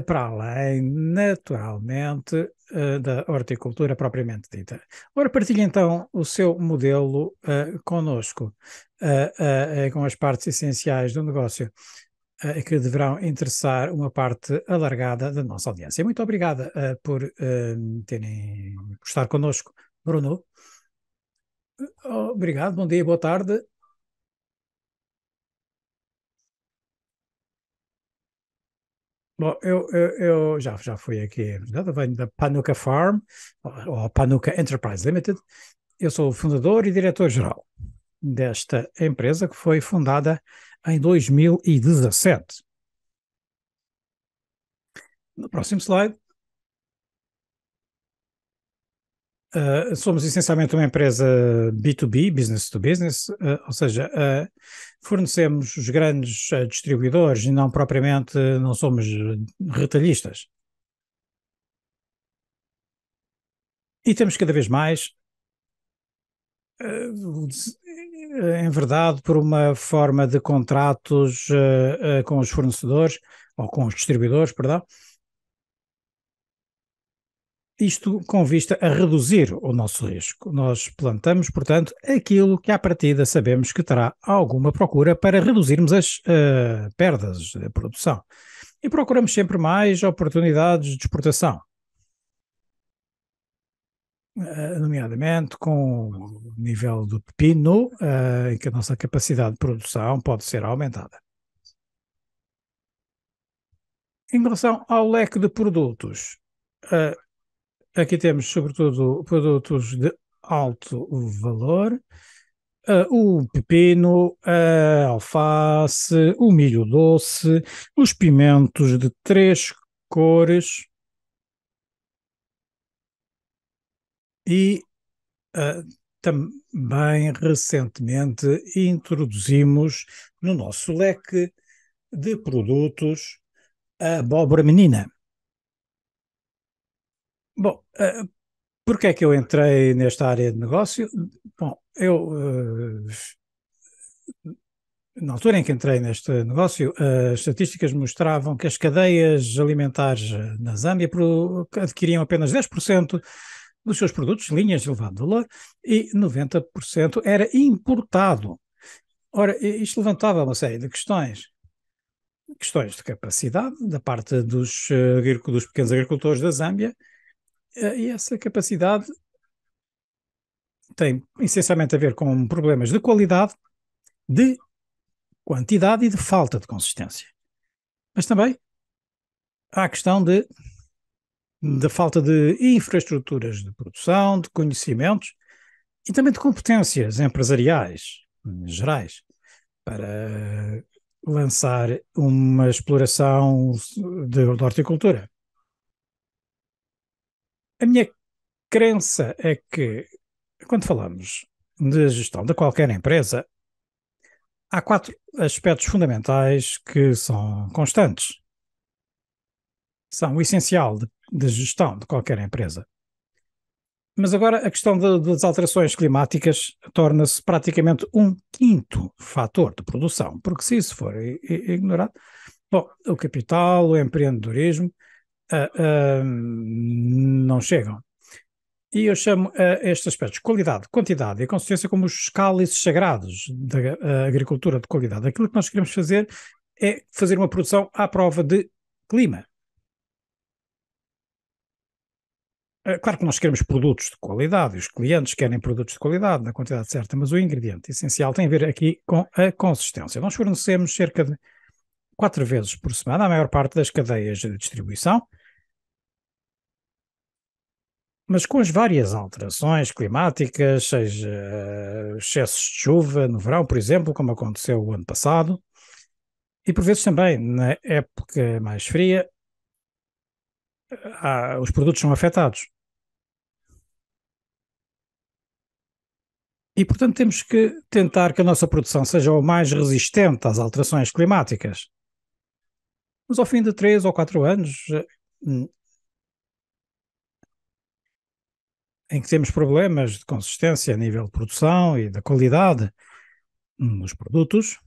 para além, naturalmente, eh, da horticultura propriamente dita. Ora, partilhe então o seu modelo uh, conosco, eh, com as partes essenciais do negócio que deverão interessar uma parte alargada da nossa audiência. Muito obrigada por ehm, terem estar conosco, Bruno. Obrigado, bom dia, boa tarde. Bom, eu, eu, eu, já, já fui aqui, venho da Panuka Farm, ou Panuka Enterprise Limited. Eu sou o fundador e diretor-geral desta empresa que foi fundada em 2017. No próximo slide, Uh, somos essencialmente uma empresa B2B, business to business, uh, ou seja, uh, fornecemos os grandes distribuidores e não propriamente não somos retalhistas. E temos cada vez mais em verdade, por uma forma de contratos com os fornecedores ou com os distribuidores, perdão, isto com vista a reduzir o nosso risco. Nós plantamos, portanto, aquilo que à partida sabemos que terá alguma procura para reduzirmos as uh, perdas de produção. E procuramos sempre mais oportunidades de exportação. Uh, nomeadamente com o nível do pepino, uh, em que a nossa capacidade de produção pode ser aumentada. Em relação ao leque de produtos, Aqui temos, sobretudo, produtos de alto valor, uh, o pepino, a alface, o milho doce, os pimentos de três cores e uh, também recentemente introduzimos no nosso leque de produtos a abóbora menina. Bom, eh, porque é que eu entrei nesta área de negócio? Bom, eu. Eh, na altura em que entrei neste negócio, as estatísticas mostravam que as cadeias alimentares na Zâmbia adquiriam apenas 10% dos seus produtos, linhas de elevado valor, e 90% era importado. Ora, isto levantava uma série de questões. Questões de capacidade da parte dos, eh, dos pequenos agricultores da Zâmbia, eh, e essa capacidade tem essencialmente a ver com problemas de qualidade, de quantidade e de falta de consistência. Mas também há a questão de, da falta de infraestruturas de produção, de conhecimentos e também de competências empresariais gerais para lançar uma exploração de, de horticultura. A minha crença é que, quando falamos de gestão de qualquer empresa, há quatro aspectos fundamentais que são constantes. São o essencial de, de gestão de qualquer empresa. Mas agora a questão de, das alterações climáticas torna-se praticamente um quinto fator de produção, porque se isso for ignorado, bom, o capital, o empreendedorismo uh, não chegam. E eu chamo uh, estes aspectos qualidade, quantidade e consistência como os cálices sagrados da ah, agricultura de qualidade. Aquilo que nós queremos fazer é fazer uma produção à prova de clima. Claro que nós queremos produtos de qualidade, os clientes querem produtos de qualidade, na quantidade certa, mas o ingrediente essencial tem a ver aqui com a consistência. Nós fornecemos cerca de quatro vezes por semana a maior parte das cadeias de distribuição, mas com as várias alterações climáticas, seja eh, excessos de chuva no verão, por exemplo, como aconteceu o ano passado, e por vezes também na época mais fria, há, os produtos são afetados. E portanto temos que tentar que a nossa produção seja o mais resistente às alterações climáticas. Mas ao fim de três ou quatro anos, eh, hum, em que temos problemas de consistência a nível de produção e da qualidade nos produtos,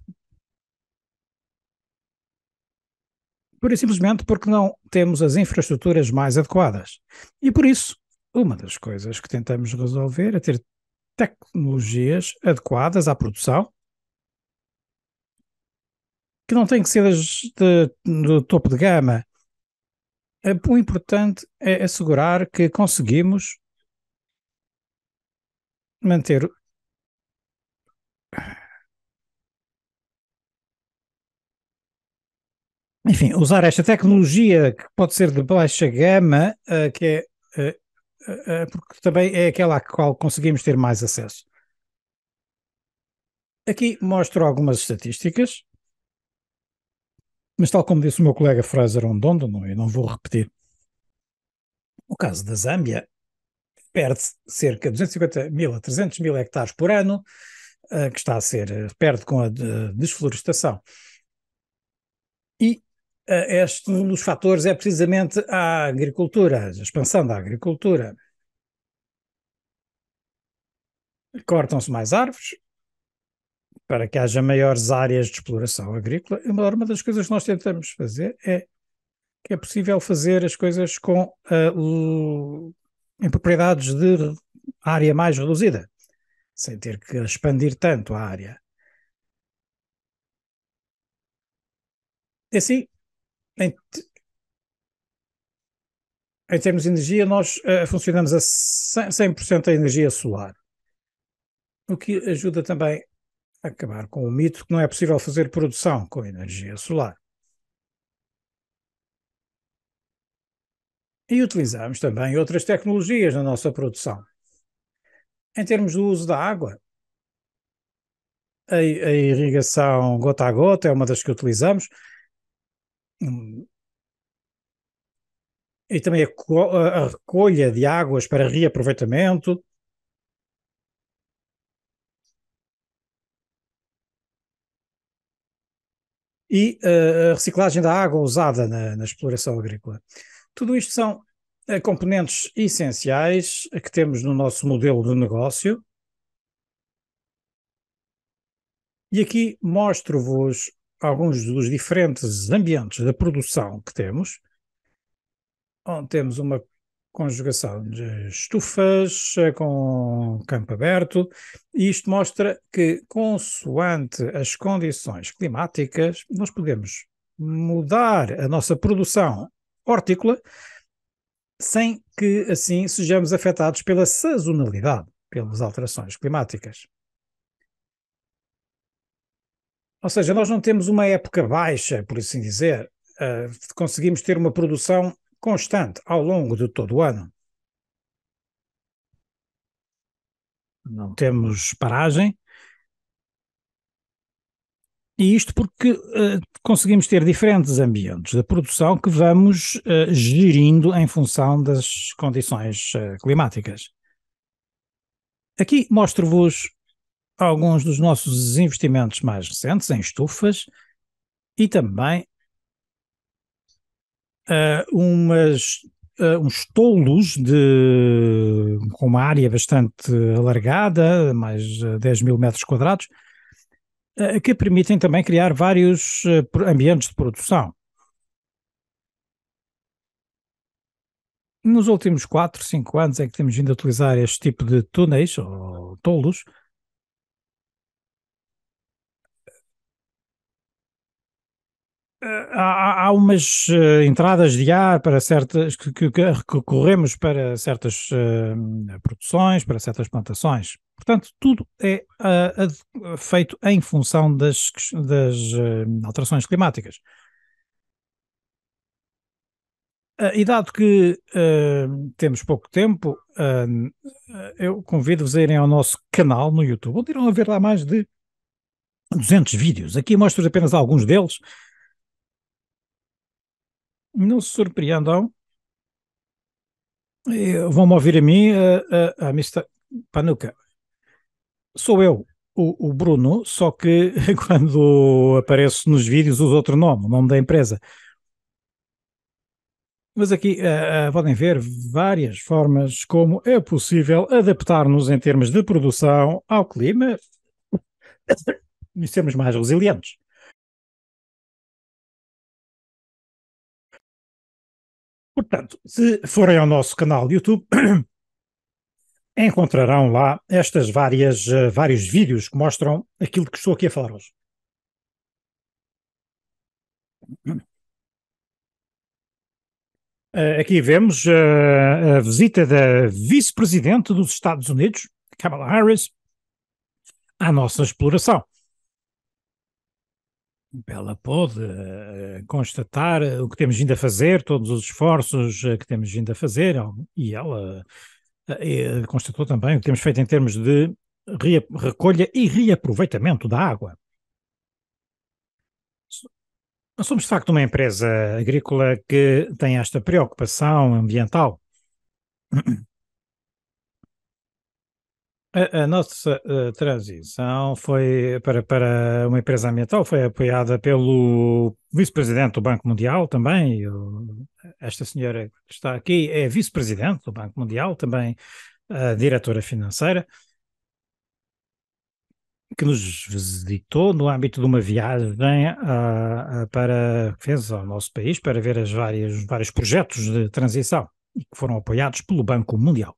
pura e simplesmente porque não temos as infraestruturas mais adequadas. E por isso, uma das coisas que tentamos resolver é ter tecnologias adequadas à produção, que não têm que ser do topo de gama. É, o importante é assegurar que conseguimos manter enfim, usar esta tecnologia que pode ser de baixa gama, uh, que é, uh, uh, porque também é aquela à qual conseguimos ter mais acesso. Aqui mostro algumas estatísticas, mas tal como disse o meu colega Fraser Ondondo, não, eu é? não vou repetir. O caso da Zâmbia perde cerca de 250 mil a 300 mil hectares por ano, eh, que está a ser, eh, perde com a desflorestação. E eh, este, um dos fatores é precisamente a agricultura, a expansão da agricultura. Cortam-se mais árvores para que haja maiores áreas de exploração agrícola. Uma das coisas que nós tentamos fazer é que é possível fazer as coisas com uh, em propriedades de área mais reduzida, sem ter que expandir tanto a área. Assim, em, em termos de energia, nós uh, funcionamos a 100% a energia solar, o que ajuda também a acabar com o mito que não é possível fazer produção com energia solar. E utilizamos também outras tecnologias na nossa produção. Em termos do uso da água, a, a irrigação gota a gota é uma das que utilizamos. Hum. E também a, a recolha de águas para reaproveitamento. e eh, a reciclagem da água usada na, na exploração agrícola. Tudo isto são eh, componentes essenciais que temos no nosso modelo de negócio. E aqui mostro-vos alguns dos diferentes ambientes da produção que temos, onde temos uma conjugação de estufas eh, com campo aberto, e isto mostra que, consoante as condições climáticas, nós podemos mudar a nossa produção hortícola, sem que assim sejamos afetados pela sazonalidade, pelas alterações climáticas. Ou seja, nós não temos uma época baixa, por assim dizer, uh, conseguimos ter uma produção constante ao longo de todo o ano. Não temos paragem, e isto porque uh, conseguimos ter diferentes ambientes de produção que vamos uh, gerindo em função das condições uh, climáticas. Aqui mostro-vos alguns dos nossos investimentos mais recentes em estufas e também umas, uns tolos de, com uma área bastante alargada, mais 10 mil metros quadrados, eh, que permitem também criar vários eh, ambientes de produção. Nos últimos 4, 5 anos é que temos vindo a utilizar este tipo de túneis ou tolos. Eh, há, há umas entradas de ar para certas que, que, que recorremos para certas uh, produções, para certas plantações. Portanto, tudo é uh, feito em função das, das uh, alterações climáticas. Ah, e dado que uh, temos pouco tempo, eu convido-vos a irem ao nosso canal no YouTube, onde irão haver lá mais de 200 vídeos. Aqui mostro apenas alguns deles. Não se surpreendam. Eh, vão-me ouvir a mim, a, a, a Mr. Panuka sou eu, o, o, Bruno, só que quando aparece nos vídeos uso outro nome, o nome da empresa. Mas aqui uh, uh, podem ver várias formas como é possível adaptar-nos em termos de produção ao clima e sermos mais resilientes. Portanto, se forem ao nosso canal YouTube, encontrarão lá estas várias, eh, vários vídeos que mostram aquilo que estou aqui a falar hoje. Eh, aqui vemos eh, a visita da vice-presidente dos Estados Unidos, Kamala Harris, à nossa exploração. Ela pôde constatar o que temos vindo a fazer, todos os esforços que temos vindo a fazer, e ela eh, constatou também o que temos feito em termos de recolha e reaproveitamento da água. Nós Somos de facto uma empresa agrícola que tem esta preocupação ambiental. A, a nossa eh, transição foi para, para uma empresa ambiental foi apoiada pelo vice-presidente do Banco Mundial também. Esta senhora que está aqui é vice-presidente do Banco Mundial, também diretora financeira, que nos visitou no âmbito de uma viagem uh, para fez ao nosso país para ver as várias vários projetos de transição que foram apoiados pelo Banco Mundial.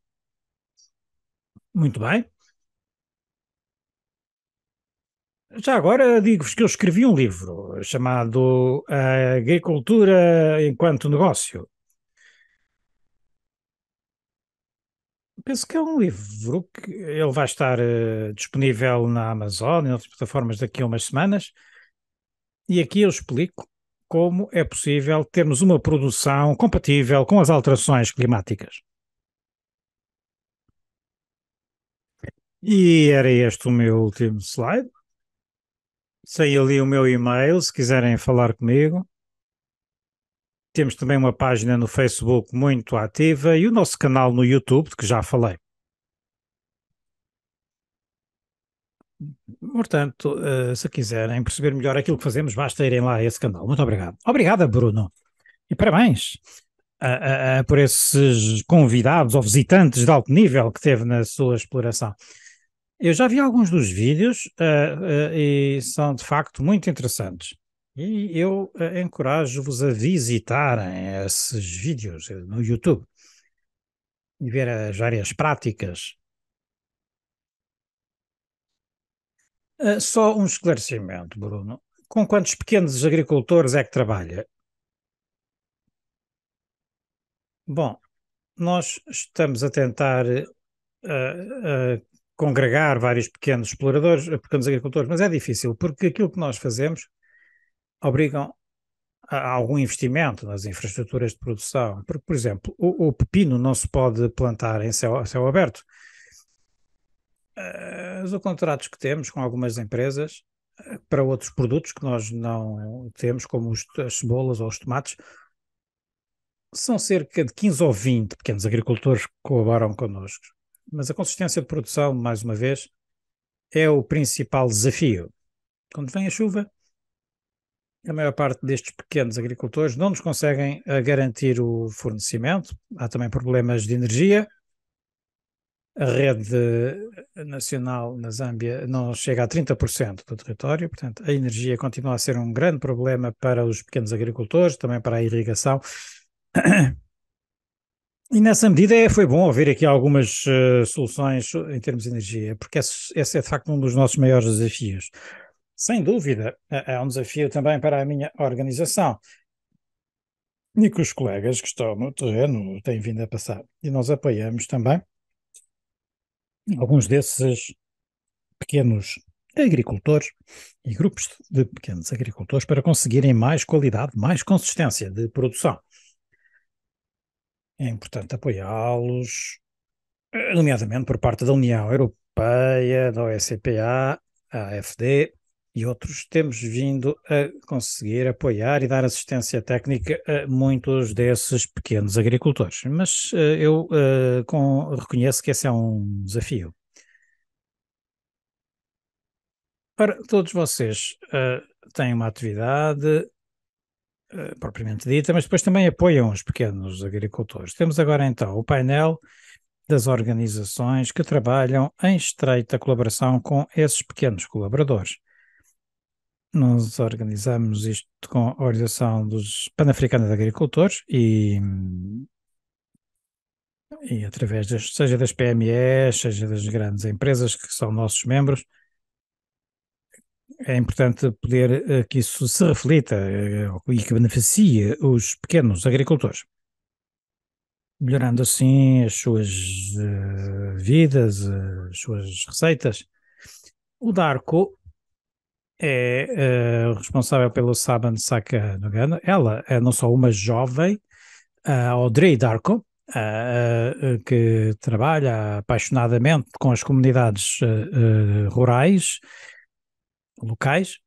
Muito bem. Já agora digo-vos que eu escrevi um livro chamado eh, Agricultura enquanto Negócio. Penso que é um livro que ele vai estar uh, disponível na Amazon e outras plataformas daqui a umas semanas. E aqui eu explico como é possível termos uma produção compatível com as alterações climáticas. E era este o meu último slide. Sei ali o meu e-mail, se quiserem falar comigo. Temos também uma página no Facebook muito ativa e o nosso canal no YouTube, de que já falei. Portanto, eh, se quiserem perceber melhor aquilo que fazemos, basta irem lá a esse canal. Muito obrigado. Obrigada, Bruno. E parabéns a, a, a por esses convidados ou visitantes de alto nível que teve na sua exploração. Eu já vi alguns dos vídeos uh, uh, e são de facto muito interessantes. E eu uh, encorajo-vos a visitarem esses vídeos eh, no YouTube e ver as várias práticas. só um esclarecimento, Bruno. Com quantos pequenos agricultores é que trabalha? Bom, nós estamos a tentar uh, uh, congregar vários pequenos exploradores, eh, pequenos agricultores, mas é difícil, porque aquilo que nós fazemos obrigam a algum investimento nas infraestruturas de produção. Porque, por exemplo, o, o pepino não se pode plantar em céu, céu aberto. Uh, os contratos que temos com algumas empresas uh, para outros produtos que nós não temos, como os, as cebolas ou os tomates, são cerca de 15 ou 20 pequenos agricultores que colaboram connosco mas a consistência de produção, mais uma vez, é o principal desafio. Quando vem a chuva, a maior parte destes pequenos agricultores não nos conseguem eh, garantir o fornecimento. Há também problemas de energia. A rede nacional na Zâmbia não chega a 30% do território, portanto, a energia continua a ser um grande problema para os pequenos agricultores, também para a irrigação. E nessa medida é, foi bom ouvir aqui algumas uh, soluções em termos de energia, porque esse, esse, é de facto um dos nossos maiores desafios. Sem dúvida, é, é um desafio também para a minha organização e que os colegas que estão no terreno têm vindo a passar. E nós apoiamos também alguns desses pequenos agricultores e grupos de pequenos agricultores para conseguirem mais qualidade, mais consistência de produção é importante apoiá-los, eh, nomeadamente por parte da União Europeia, da OSCPA, AFD e outros, temos vindo a conseguir apoiar e dar assistência técnica a muitos desses pequenos agricultores. Mas eh, eu uh, com, reconheço que esse é um desafio. Para todos vocês, uh, têm uma atividade eh, propriamente dita, mas depois também apoiam os pequenos agricultores. Temos agora então o painel das organizações que trabalham em estreita colaboração com esses pequenos colaboradores. Nós organizamos isto com a Organização dos pan de Agricultores e, e através das, seja das PMEs, seja das grandes empresas que são nossos membros, é importante poder eh, que isso se reflita eh, e que beneficie os pequenos agricultores, melhorando assim as suas eh, vidas, as suas receitas. O Darko é responsável pelo Saban Saka no Ghana. Ela é não só uma jovem, a Audrey Darko, que trabalha apaixonadamente com as comunidades rurais locais,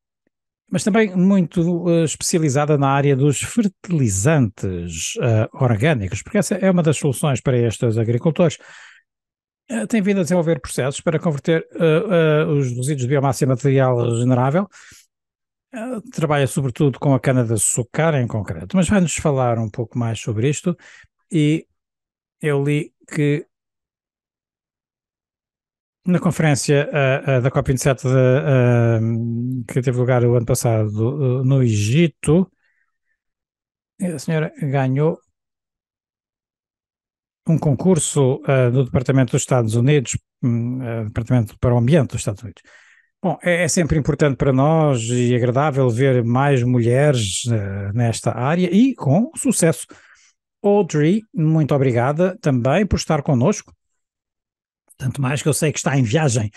mas também muito uh, especializada na área dos fertilizantes uh, orgânicos, porque essa é uma das soluções para estes agricultores. Uh, tem vindo a desenvolver processos para converter os resíduos de biomassa em material regenerável. trabalha sobretudo com a cana-de-açúcar em concreto, mas vai-nos falar um pouco mais sobre isto. E eu li que na conferência uh, uh, da COP27 de, uh, que teve lugar o ano passado eh, no Egito, a senhora ganhou um concurso eh, do Departamento dos Estados Unidos, hum, eh, Departamento para o Ambiente dos Estados Unidos. Bom, é, é, sempre importante para nós e agradável ver mais mulheres nesta área e com sucesso. Audrey, muito obrigada também por estar connosco. Tanto mais que eu sei que está em viagem.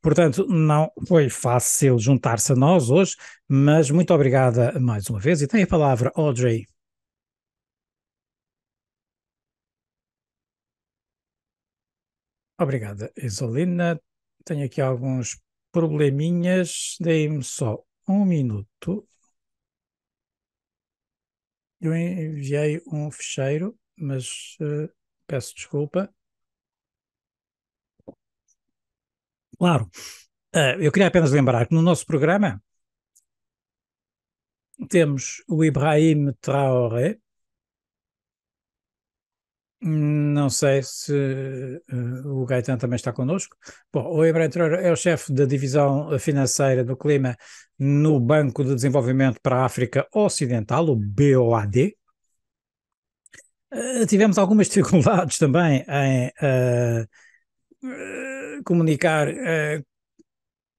Portanto, não foi fácil juntar-se a nós hoje, mas muito obrigada mais uma vez. E tem a palavra Audrey. Obrigada, Isolina. Tenho aqui alguns probleminhas. Deem-me só um minuto. Eu enviei um fecheiro, mas uh, peço desculpa. Claro. Ah, eu queria apenas lembrar que no nosso programa temos o Ibrahim Traoré. Não sei se ah, o Gaetan também está connosco. Bom, o Ibrahim Traoré é o chefe da divisão financeira do clima no Banco de Desenvolvimento para a África Ocidental, o BOAD. Ah, tivemos algumas dificuldades também em. Uh, comunicar, uh,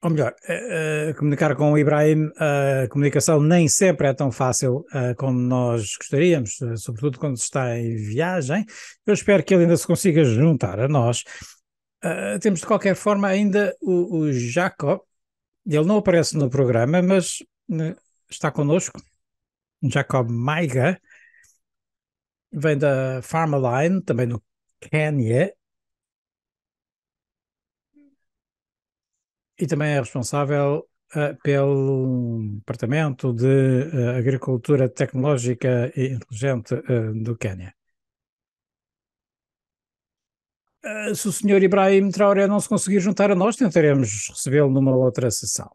ou melhor, uh, comunicar com o Ibrahim, a comunicação nem sempre é tão fácil como nós gostaríamos, sobretudo quando se está em viagem. Eu espero que ele ainda se consiga juntar a nós. temos de qualquer forma ainda o, o Jacob, ele não aparece no programa, mas está connosco. Jacob Maiga, vem da Farmaline, também no Kenya e também é responsável uh, pelo Departamento de uh, Agricultura Tecnológica e Inteligente uh, do Quênia. se o senhor Ibrahim Traoré não se conseguir juntar a nós, tentaremos recebê-lo numa outra sessão.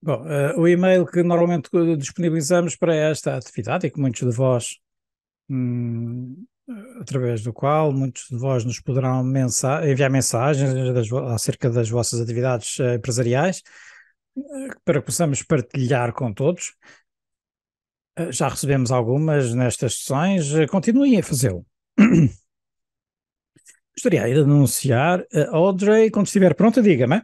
Bom, o e-mail que normalmente disponibilizamos para esta atividade e que muitos de vós hum, através do qual muitos de vós nos poderão mensa enviar mensagens das, acerca das vossas atividades eh, empresariais, eh, para que possamos partilhar com todos. Eh, já recebemos algumas nestas sessões, continuem a fazê-lo. Gostaria de anunciar a Audrey, quando estiver pronta, diga-me.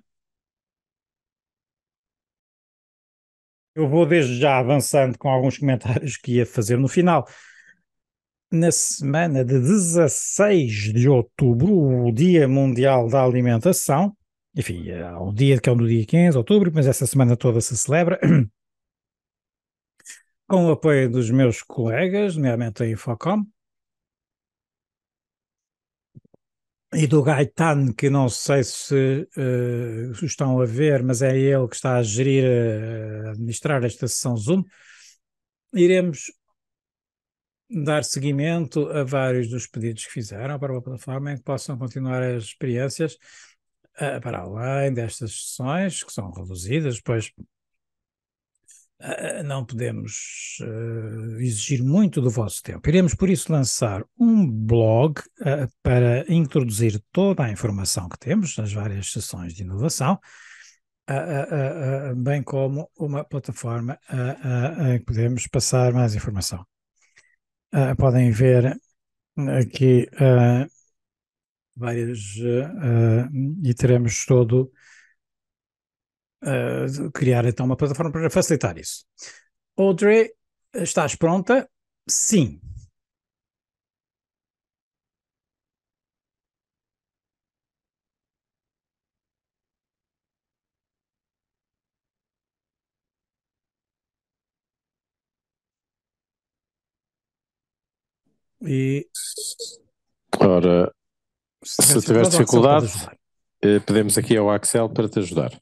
Eu vou desde já avançando com alguns comentários que ia fazer no final. Na semana de 16 de outubro, o Dia Mundial da Alimentação, enfim, há o dia que é o dia 15 de outubro, mas essa semana toda se celebra, com o apoio dos meus colegas, nomeadamente a Infocom, e do Gaitan, que não sei se uh, estão a ver, mas é ele que está a gerir, eh, a administrar esta sessão Zoom, iremos dar seguimento a vários dos pedidos que fizeram para a plataforma em que possam continuar as experiências uh, para além destas sessões, que são reduzidas, pois uh, não podemos uh, exigir muito do vosso tempo. Iremos, por isso, lançar um blog para introduzir toda a informação que temos nas várias sessões de inovação. bem como uma plataforma em que podemos passar mais informação. Uh, podem ver aqui uh, várias uh, e teremos todo criar então uma plataforma para facilitar isso. Audrey, estás pronta? Sim. E... Ora, se, se tiveres dificuldade, pedimos eh, aqui ao Axel para te ajudar.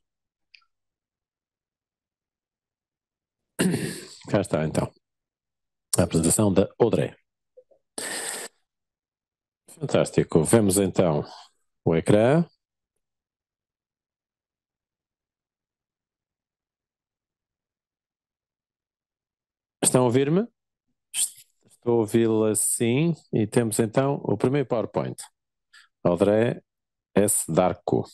Cá está então a apresentação da Audrey. Fantástico. Vemos então o ecrã. Estão a ouvir-me? Estou a ouvi-la sim, e temos então o primeiro PowerPoint. André S. Darko.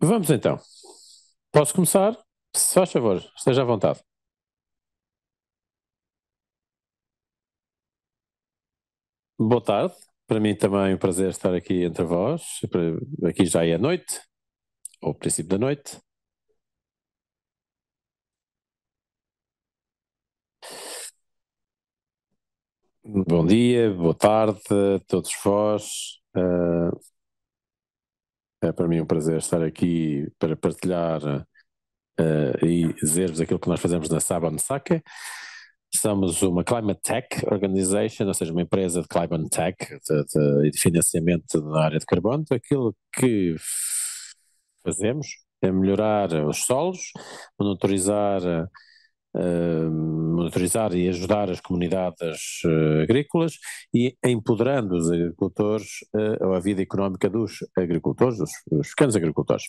Vamos então. Posso começar? Se faz favor, esteja à vontade. Boa tarde. Para mim também é um prazer estar aqui entre vós. Aqui já é noite, ou princípio da noite. Bom dia, boa tarde a todos vós. Ah, é para mim um prazer estar aqui para partilhar ah, e dizer-vos aquilo que nós fazemos na Saba Mesaka. Somos uma Climate Tech Organization, ou seja, uma empresa de Climate Tech e de, de financiamento na área de carbono. Aquilo que fazemos é melhorar os solos, monitorizar eh, monitorizar e ajudar as comunidades eh, agrícolas e empoderando os agricultores uh, a vida económica dos agricultores, dos, dos pequenos agricultores.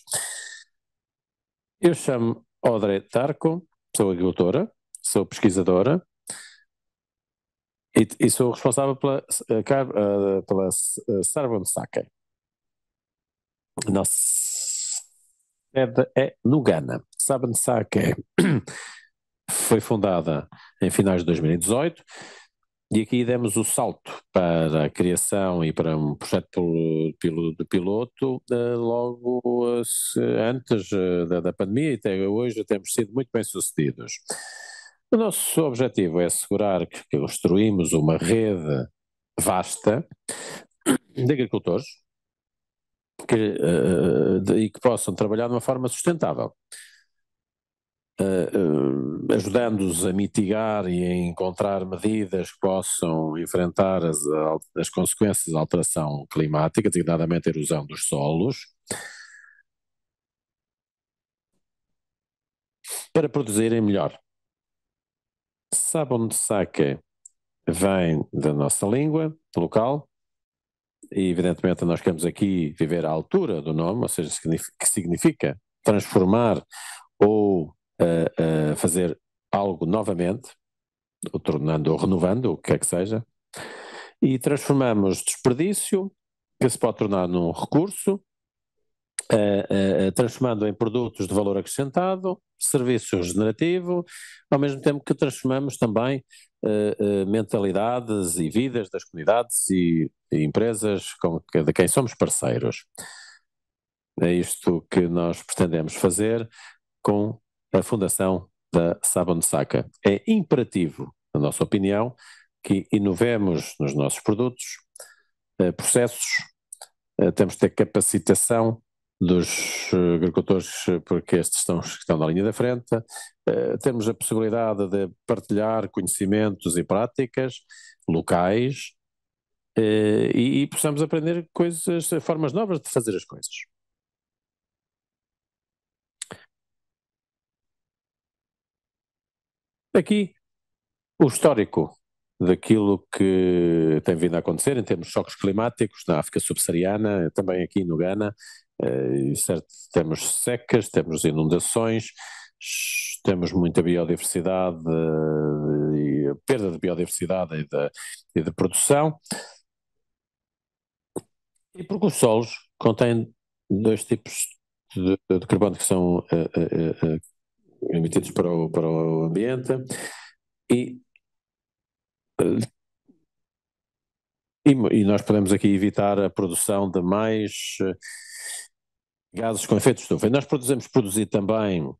Eu chamo Audrey Tarco, sou agricultora, sou pesquisadora e, e sou responsável pela, uh, pela Sake. Nossa sede é no Ghana. Sarvam Sake foi fundada em finais de 2018 e aqui demos o salto para a criação e para um projeto de piloto eh, logo eh, antes eh, da pandemia e até hoje temos sido muito bem sucedidos. O nosso objetivo é assegurar que construímos uma rede vasta de agricultores que, e que possam trabalhar de uma forma sustentável uh, ajudando-os a mitigar e a encontrar medidas que possam enfrentar as, as consequências da alteração climática, designadamente a erosão dos solos, para produzirem melhor. Sabon de saque vem da nossa língua local, e evidentemente nós queremos aqui viver à altura do nome, ou seja, que significa transformar ou a, fazer algo novamente, ou tornando ou renovando, o que é que seja, e transformamos desperdício, que se pode tornar num recurso, transformando em produtos de valor acrescentado, serviço regenerativo, ao mesmo tempo que transformamos também eh, eh, mentalidades e vidas das comunidades e, e empresas com, de quem somos parceiros. É isto que nós pretendemos fazer com a fundação da Sabon Saca É imperativo, na nossa opinião, que inovemos nos nossos produtos, eh, processos, eh, temos de ter capacitação dos eh, agricultores, porque estes estão, estão na linha da frente, temos a possibilidade de partilhar conhecimentos e práticas locais e, e possamos aprender coisas, formas novas de fazer as coisas. Aqui, o histórico daquilo que tem vindo a acontecer em termos de choques climáticos na África subsaariana, também aqui no Ghana, eh, certo, temos secas, temos inundações, temos muita biodiversidade eh, e perda de biodiversidade e de, e de produção. E porque os solos contêm dois tipos de, de carbono que são uh, uh, uh, emitidos para o, para o ambiente e, eh, e, e nós podemos aqui evitar a produção de mais eh, gases com efeito de estufa. E nós podemos produzir também,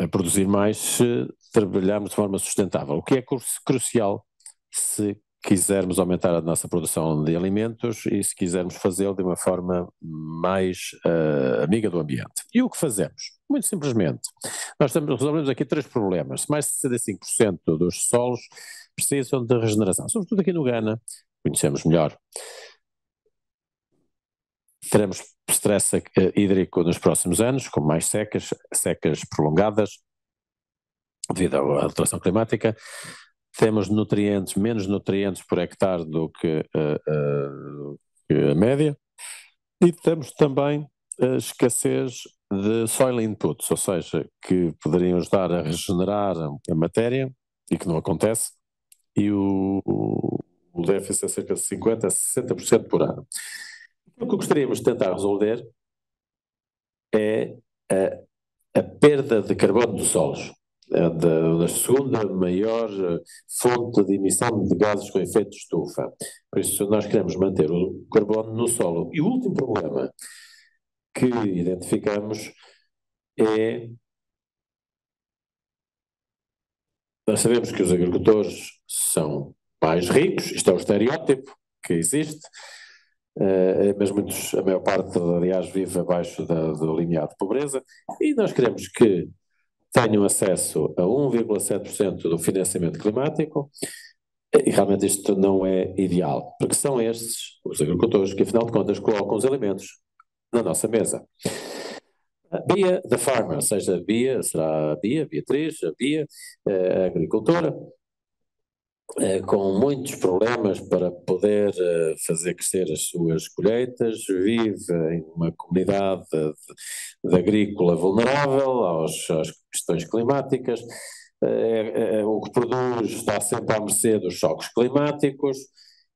eh, produzir mais se trabalharmos de forma sustentável, o que é crucial se quisermos aumentar a nossa produção de alimentos e se quisermos fazê-lo de uma forma mais uh, amiga do ambiente. E o que fazemos? Muito simplesmente. Nós estamos, resolvemos aqui três problemas. Mais de 65% dos solos precisam de regeneração, sobretudo aqui no Ghana, conhecemos melhor. Teremos stress eh, hídrico nos próximos anos, com mais secas, secas prolongadas, devido à alteração climática. Temos nutrientes, menos nutrientes por hectare do que, uh, uh, que a média. E temos também a escassez de soil inputs, ou seja, que poderiam ajudar a regenerar a matéria e que não acontece, e o, o, o déficit é cerca de 50% a 60% por ano. O que gostaríamos de tentar resolver é a, a perda de carbono dos solos, é da, a segunda maior fonte de emissão de gases com efeito de estufa. Por isso, nós queremos manter o carbono no solo. E o último problema que identificamos é. Nós sabemos que os agricultores são mais ricos, isto é um estereótipo que existe, uh, eh, é mas muitos, a maior parte, aliás, vive abaixo da, do limiar de pobreza, e nós queremos que tenham acesso a 1,7% do financiamento climático, eh, e realmente isto não é ideal, porque são estes os agricultores que, afinal de contas, colocam os alimentos na nossa mesa. A Bia, the farmer, ou seja, a Bia, será a Bia, Beatriz, a Bia, a agricultora, eh, com muitos problemas para poder eh, fazer crescer as suas colheitas, vive em uma comunidade de, de agrícola vulnerável aos, às questões climáticas, eh, o que produz está sempre à mercê dos choques climáticos,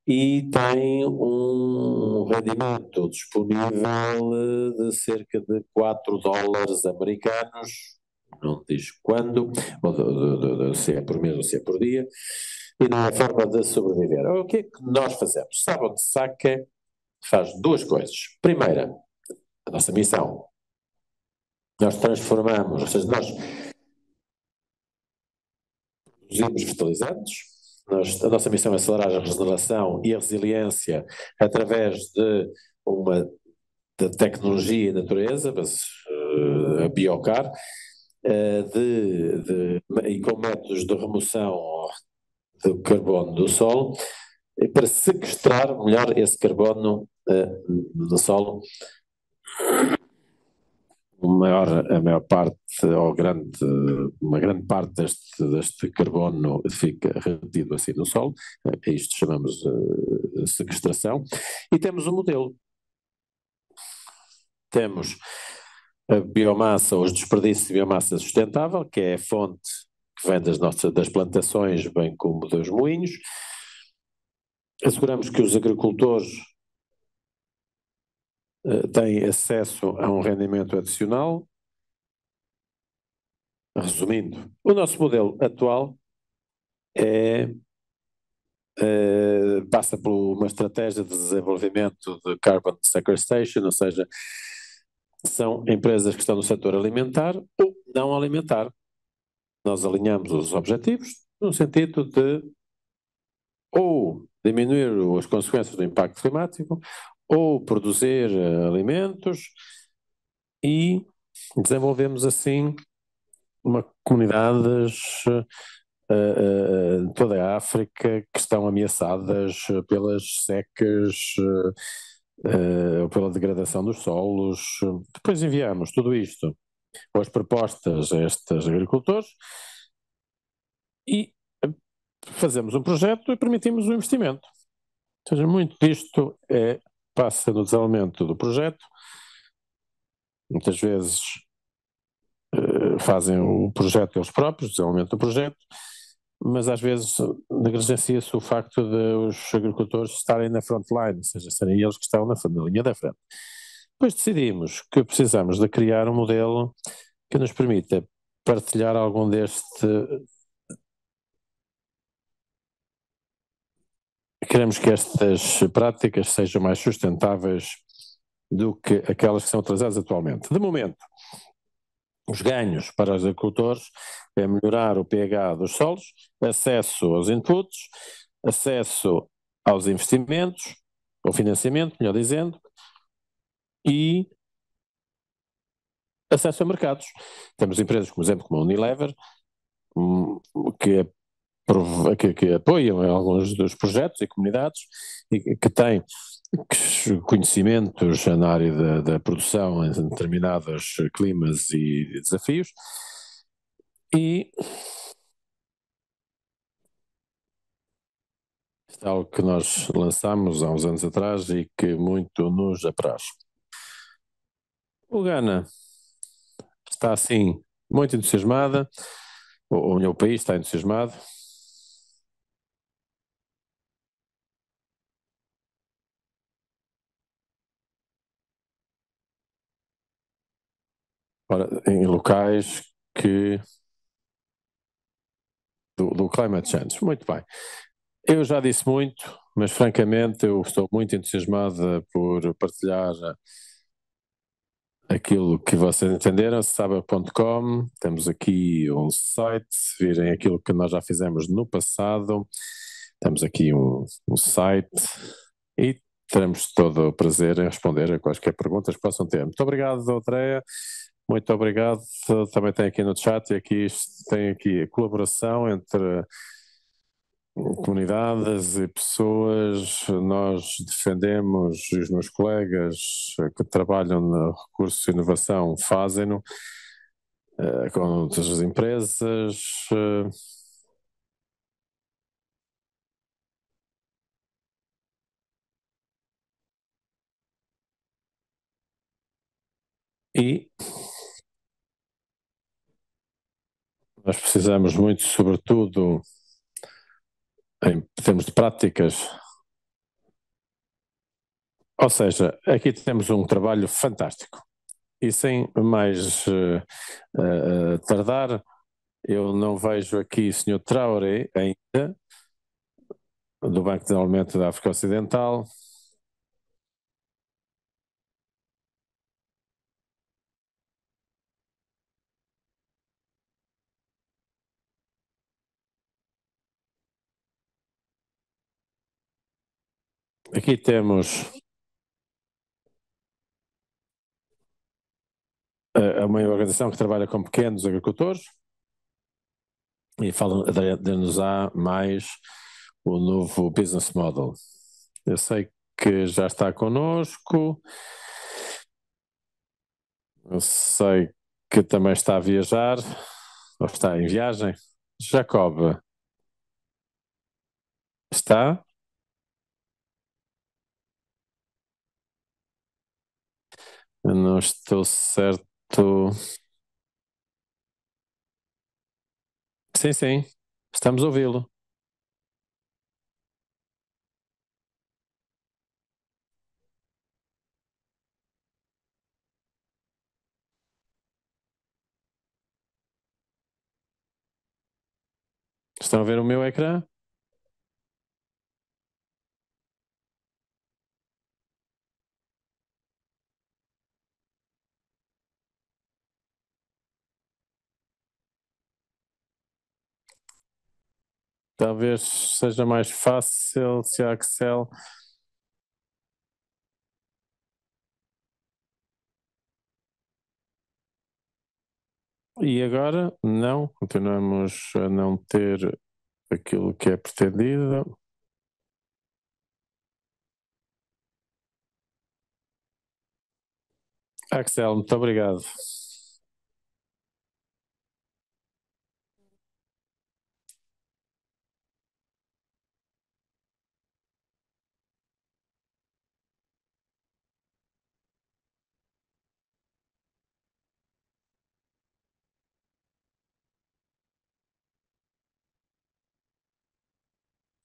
e tem um rendimento disponível de cerca de 4 dólares americanos, não diz quando, se é por mês ou se é por dia, e não é forma de sobreviver. O que é que nós fazemos? Sábado de saca faz duas coisas. Primeira, a nossa missão. Nós transformamos, ou seja, nós produzimos fertilizantes, nós, a nossa missão é acelerar a regeneração e a resiliência através de uma de tecnologia e natureza, mas, uh, a biocar, uh, de, de, e com métodos de remoção do carbono do solo, para sequestrar melhor esse carbono uh, no solo maior, a maior parte, ou grande, uma grande parte deste, deste carbono fica retido assim no solo, a isto chamamos de eh, sequestração, e temos um modelo. Temos a biomassa, os desperdícios de biomassa sustentável, que é a fonte que vem das, nossas, das plantações, bem como dos moinhos. Asseguramos que os agricultores eh, têm acesso a um rendimento adicional. Resumindo, o nosso modelo atual é, é, passa por uma estratégia de desenvolvimento de carbon sequestration, ou seja, são empresas que estão no setor alimentar ou não alimentar. Nós alinhamos os objetivos no sentido de ou diminuir as consequências do impacto climático ou produzir eh, alimentos e desenvolvemos assim uma comunidades uh, toda a África que estão ameaçadas pelas secas ou pela degradação dos solos. Depois enviamos tudo isto ou as propostas a estes agricultores e fazemos um projeto e permitimos o um investimento. Ou seja, muito disto é passa no desenvolvimento do projeto, muitas vezes eh, fazem o projeto eles próprios, o desenvolvimento do projeto, mas às vezes negligencia-se o facto de os agricultores estarem na front line, ou seja, serem eles que estão na, na linha da frente. Depois decidimos que precisamos de criar um modelo que nos permita partilhar algum deste Queremos que estas práticas sejam mais sustentáveis do que aquelas que são utilizadas atualmente. De momento, os ganhos para os agricultores é melhorar o pH dos solos, acesso aos inputs, acesso aos investimentos, ao financiamento, melhor dizendo, e acesso a mercados. Temos empresas, por exemplo, como a Unilever, hum, que que, que apoiam alguns dos projetos e comunidades e que, têm conhecimentos na área da, da produção em determinados climas e desafios e é algo que nós lançamos há uns anos atrás e que muito nos apraz. O Ghana está assim muito entusiasmada, ou, ou o meu país está entusiasmado Ora, em locais que. Do, do climate change. Muito bem. Eu já disse muito, mas francamente eu estou muito entusiasmada por partilhar aquilo que vocês entenderam, Saba.com, temos aqui um site, se virem aquilo que nós já fizemos no passado, temos aqui um, um site e teremos todo o prazer em responder a quaisquer perguntas que possam ter. Muito obrigado, Andréa. Muito obrigado. Também tem aqui no chat e aqui tem aqui a colaboração entre comunidades e pessoas. Nós defendemos e os meus colegas que trabalham no recurso de inovação fazem-no eh, com outras empresas. Eh. E Nós precisamos muito, sobretudo, em termos de práticas. Ou seja, aqui temos um trabalho fantástico. E sem mais uh, uh, tardar, eu não vejo aqui o Sr. Traoré ainda, do Banco de Desenvolvimento da África Ocidental. Aqui temos uma organização que trabalha com pequenos agricultores e dá-nos a mais o novo business model. Eu sei que já está conosco, eu sei que também está a viajar, ou está em viagem. Jacob, está? Eu não estou certo. Sim, sim, estamos a ouvi-lo. Estão a ver o meu ecrã? talvez seja mais fácil se a Axel E agora, não, continuamos a não ter aquilo que é pretendido. Axel, muito obrigado.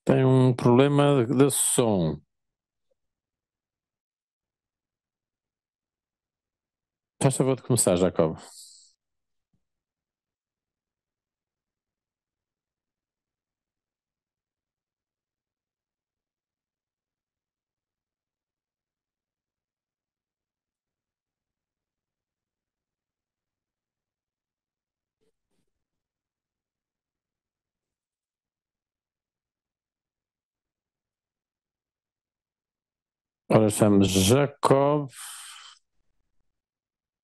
Tem um problema de, som. Faz favor de começar, Jacob. Agora estamos Jacob.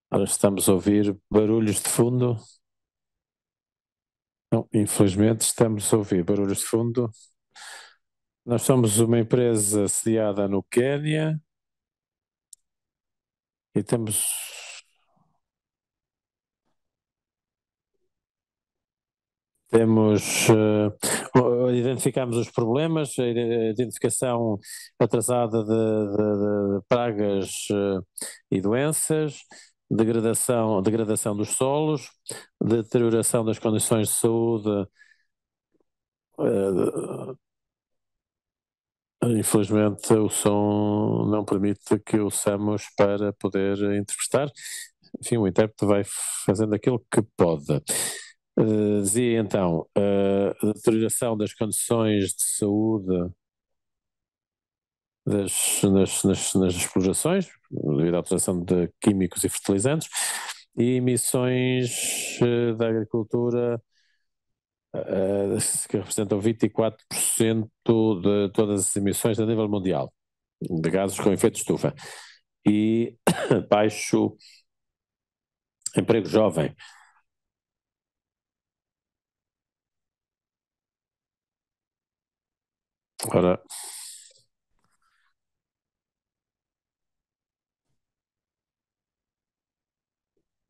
Agora estamos a ouvir barulhos de fundo. Não, infelizmente estamos a ouvir barulhos de fundo. Nós somos uma empresa sediada no Quênia e temos temos uh, identificamos os problemas, a identificação atrasada de, de, de pragas uh, e doenças, degradação, degradação dos solos, deterioração das condições de saúde. Uh, infelizmente o som não permite que ouçamos para poder interpretar. Enfim, o intérprete vai fazendo aquilo que pode dizia eh, então, eh, a deterioração das condições de saúde das, nas, nas, nas explorações, devido à utilização de químicos e fertilizantes, e emissões eh, da agricultura que representam 24% de todas as emissões a nível mundial de gases com efeito de estufa e baixo emprego jovem Ora,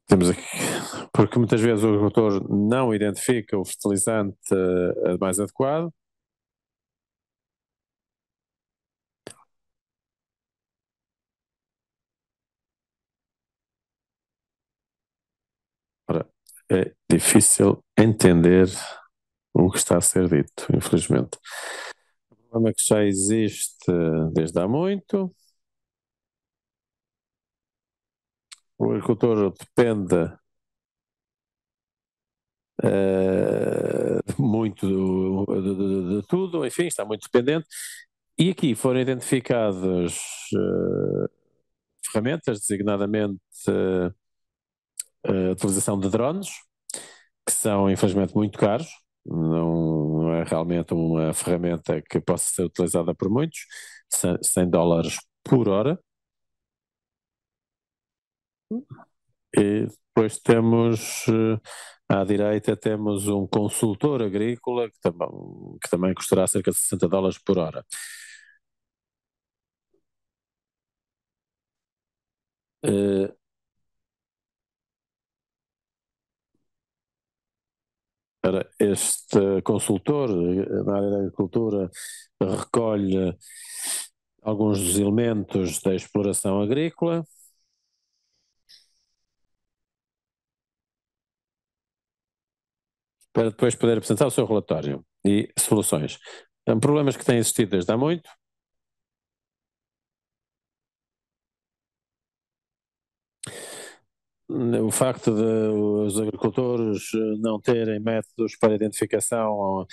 temos aqui, porque muitas vezes o agricultor não identifica o fertilizante eh, mais adequado. Ora, é difícil entender o que está a ser dito, infelizmente forma que já existe eh, desde há muito. O agricultor depende uh, muito de, de, de, tudo, enfim, está muito dependente. E aqui foram identificadas uh, ferramentas, designadamente uh, a utilização de drones, que são infelizmente muito caros, não é realmente uma ferramenta que possa ser utilizada por muitos, 100 dólares por hora. E depois temos eh, à direita temos um consultor agrícola que também, que também custará cerca de 60 dólares por hora. Uh, para este consultor eh, na área da agricultura recolhe alguns dos elementos da exploração agrícola. Para depois poder apresentar o seu relatório e soluções. problemas que têm existido desde há muito, o facto de os agricultores eh, não terem métodos para identificação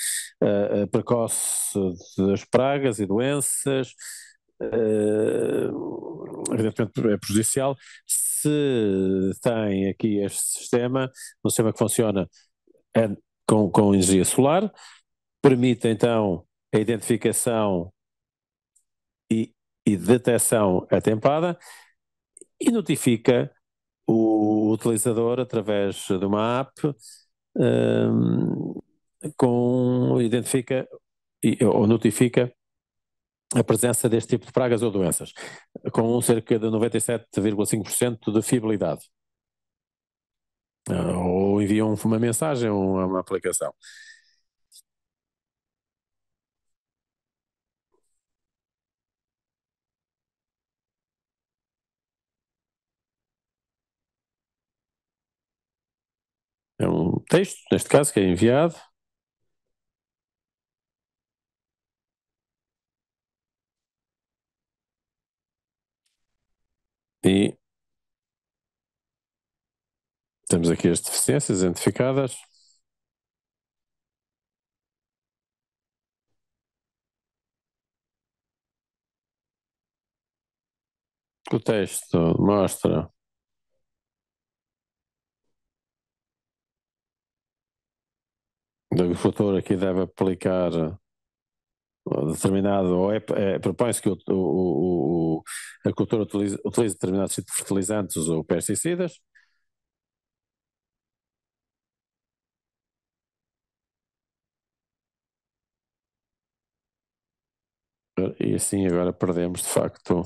eh, eh, precoce das pragas e doenças, evidentemente é prejudicial. Se tem aqui este sistema, um sistema que funciona é com, com energia solar, permite então a identificação e, e detecção atempada e notifica o utilizador através de uma app um, com, identifica ou notifica a presença deste tipo de pragas ou doenças, com cerca de 97,5% de fiabilidade. Ah, ou enviam uma mensagem ou uma aplicação. texto, neste caso, que é enviado. E temos aqui as deficiências identificadas. O texto mostra da agricultura que deve aplicar eh, determinado, ou é, é propõe-se que o, o, o, a cultura utilize, utilize determinados tipos de fertilizantes ou pesticidas. E assim agora perdemos de facto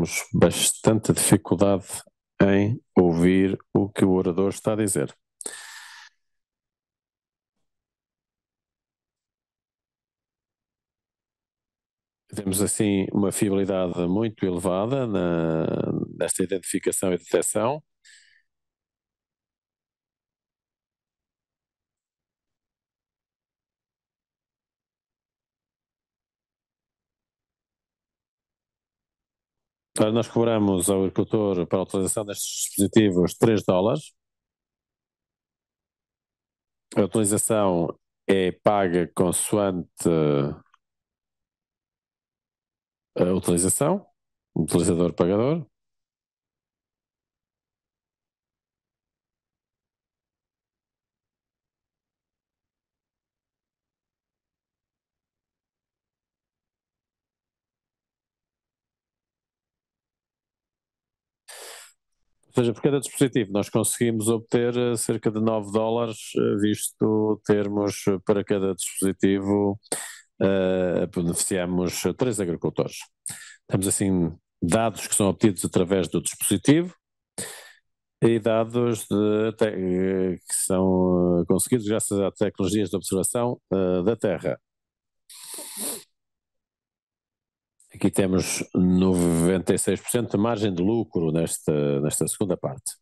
temos bastante dificuldade em ouvir o que o orador está a dizer. Temos assim uma fiabilidade muito elevada na, nesta identificação e detecção. Portanto, nós cobramos ao agricultor para a utilização destes dispositivos 3 dólares. A utilização é paga consoante a utilização, utilizador-pagador. seja, por cada dispositivo nós conseguimos obter eh, cerca de 9 dólares, eh, visto termos para cada dispositivo, uh, beneficiamos três agricultores. Temos assim dados que são obtidos através do dispositivo e dados de, que são conseguidos graças a tecnologias de observação uh, da Terra. Aqui temos 96% de margem de lucro nesta, nesta segunda parte.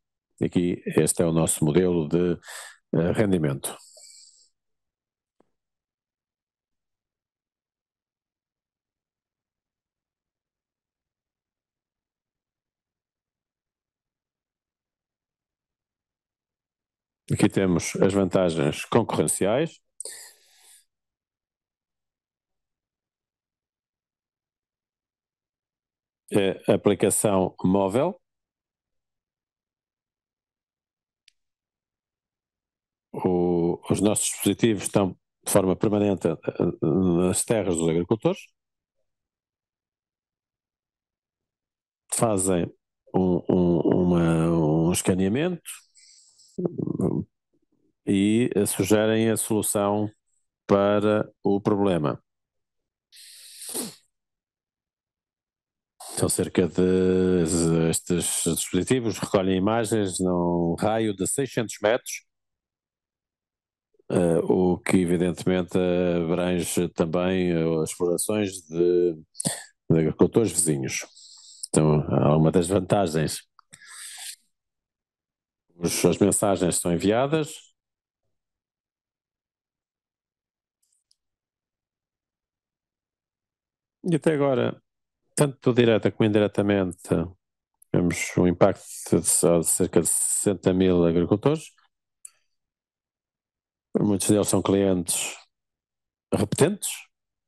Aqui este é o nosso modelo de eh, rendimento. Aqui temos as vantagens concorrenciais, a aplicação móvel, o, os nossos dispositivos estão de forma permanente eh, eh, nas terras dos agricultores, fazem um, um, uma, um escaneamento eh, e sugerem a solução para o problema. são é cerca de. Estes dispositivos recolhem imagens num raio de 600 metros, uh, o que evidentemente abrange também eh, as explorações de, de agricultores vizinhos. Então, há uma das vantagens. as mensagens são enviadas E até agora tanto direta como indiretamente, temos um impacto de, cerca de 60 mil agricultores. Muitos deles são clientes repetentes,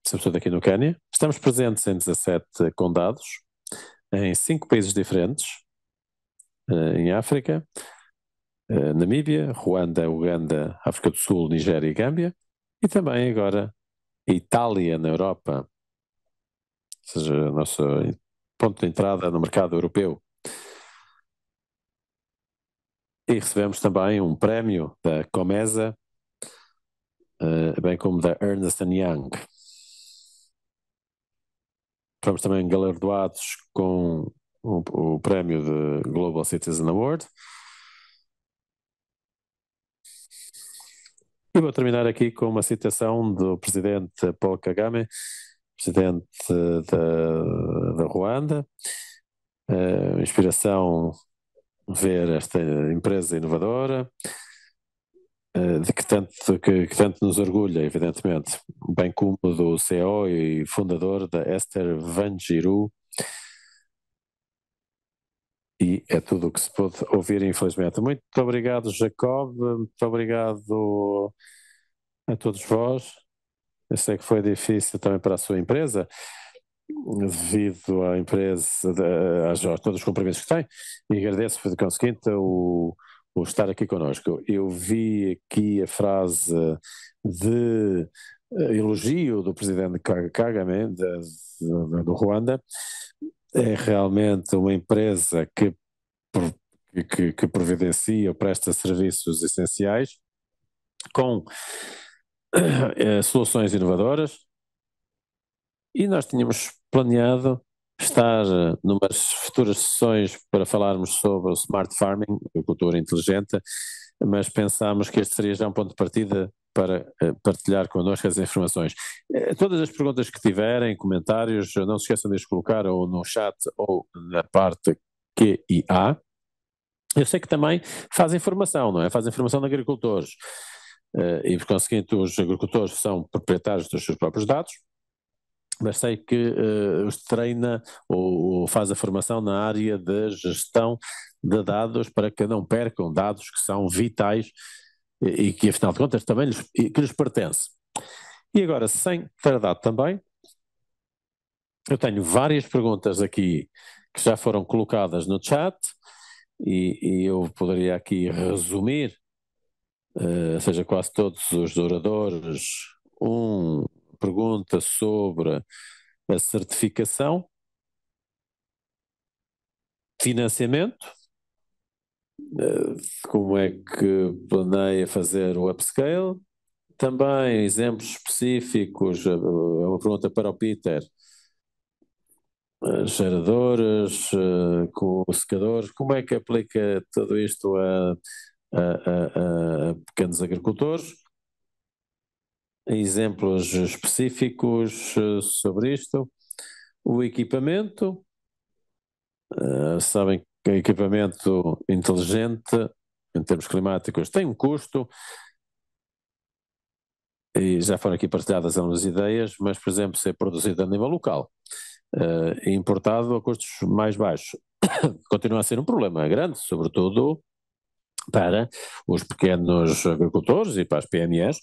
sobretudo aqui no Cânia. Estamos presentes em 17 condados, em cinco países diferentes, eh, em África, eh, Namíbia, Ruanda, Uganda, África do Sul, Nigéria e Gâmbia, e também agora Itália na Europa, seja, o nosso ponto de entrada no mercado europeu. E recebemos também um prémio da Comesa, eh, bem como da Ernest Young. Fomos também galardoados com o, o prémio de Global Citizen Award. E vou terminar aqui com uma citação do presidente Paul Kagame, presidente da, da Ruanda. Uh, inspiração ver esta empresa inovadora, uh, de que tanto, que, que, tanto nos orgulha, evidentemente, bem como do CEO e fundador da Esther Van Giru, E é tudo o que se pôde ouvir, infelizmente. Muito obrigado, Jacob. Muito obrigado a todos vós. Eu sei que foi difícil também para a sua empresa, devido à empresa, a, todos os compromissos que tem, e agradeço por conseguinte o, o estar aqui conosco. Eu vi aqui a frase de eh, elogio do presidente Kagame, do Ruanda, é realmente uma empresa que, que, que providencia ou presta serviços essenciais, com Eh, soluções inovadoras e nós tínhamos planeado estar eh, numas futuras sessões para falarmos sobre o smart farming, agricultura inteligente, mas pensámos que este seria já um ponto de partida para eh, partilhar connosco as informações. Todas as perguntas que tiverem, comentários, não se esqueçam de as colocar ou no chat ou na parte QIA. Eu sei que também fazem formação, não é? Fazem formação de agricultores. Eh, e por conseguinte os agricultores são proprietários dos seus próprios dados, mas sei que eh, os treina ou, ou faz a formação na área da gestão de dados para que não percam dados que são vitais e, e que afinal de contas também lhes, que lhes pertence. E agora, sem tardar também, eu tenho várias perguntas aqui que já foram colocadas no chat e, e eu poderia aqui resumir eh, ou seja, quase todos os oradores, um pergunta sobre a certificação, financiamento, eh, como é que planeia fazer o upscale, também exemplos específicos, eh, é uma pergunta para o Peter, geradores, com secadores, como é que aplica tudo isto a a, a, a pequenos agricultores. Exemplos específicos eh, sobre isto. O equipamento, eh, sabem que equipamento inteligente em termos climáticos tem um custo, e já foram aqui partilhadas algumas ideias, mas, por exemplo, ser produzido a nível local eh, e importado a custos mais baixos continua a ser um problema grande, sobretudo para os pequenos agricultores e para as PMEs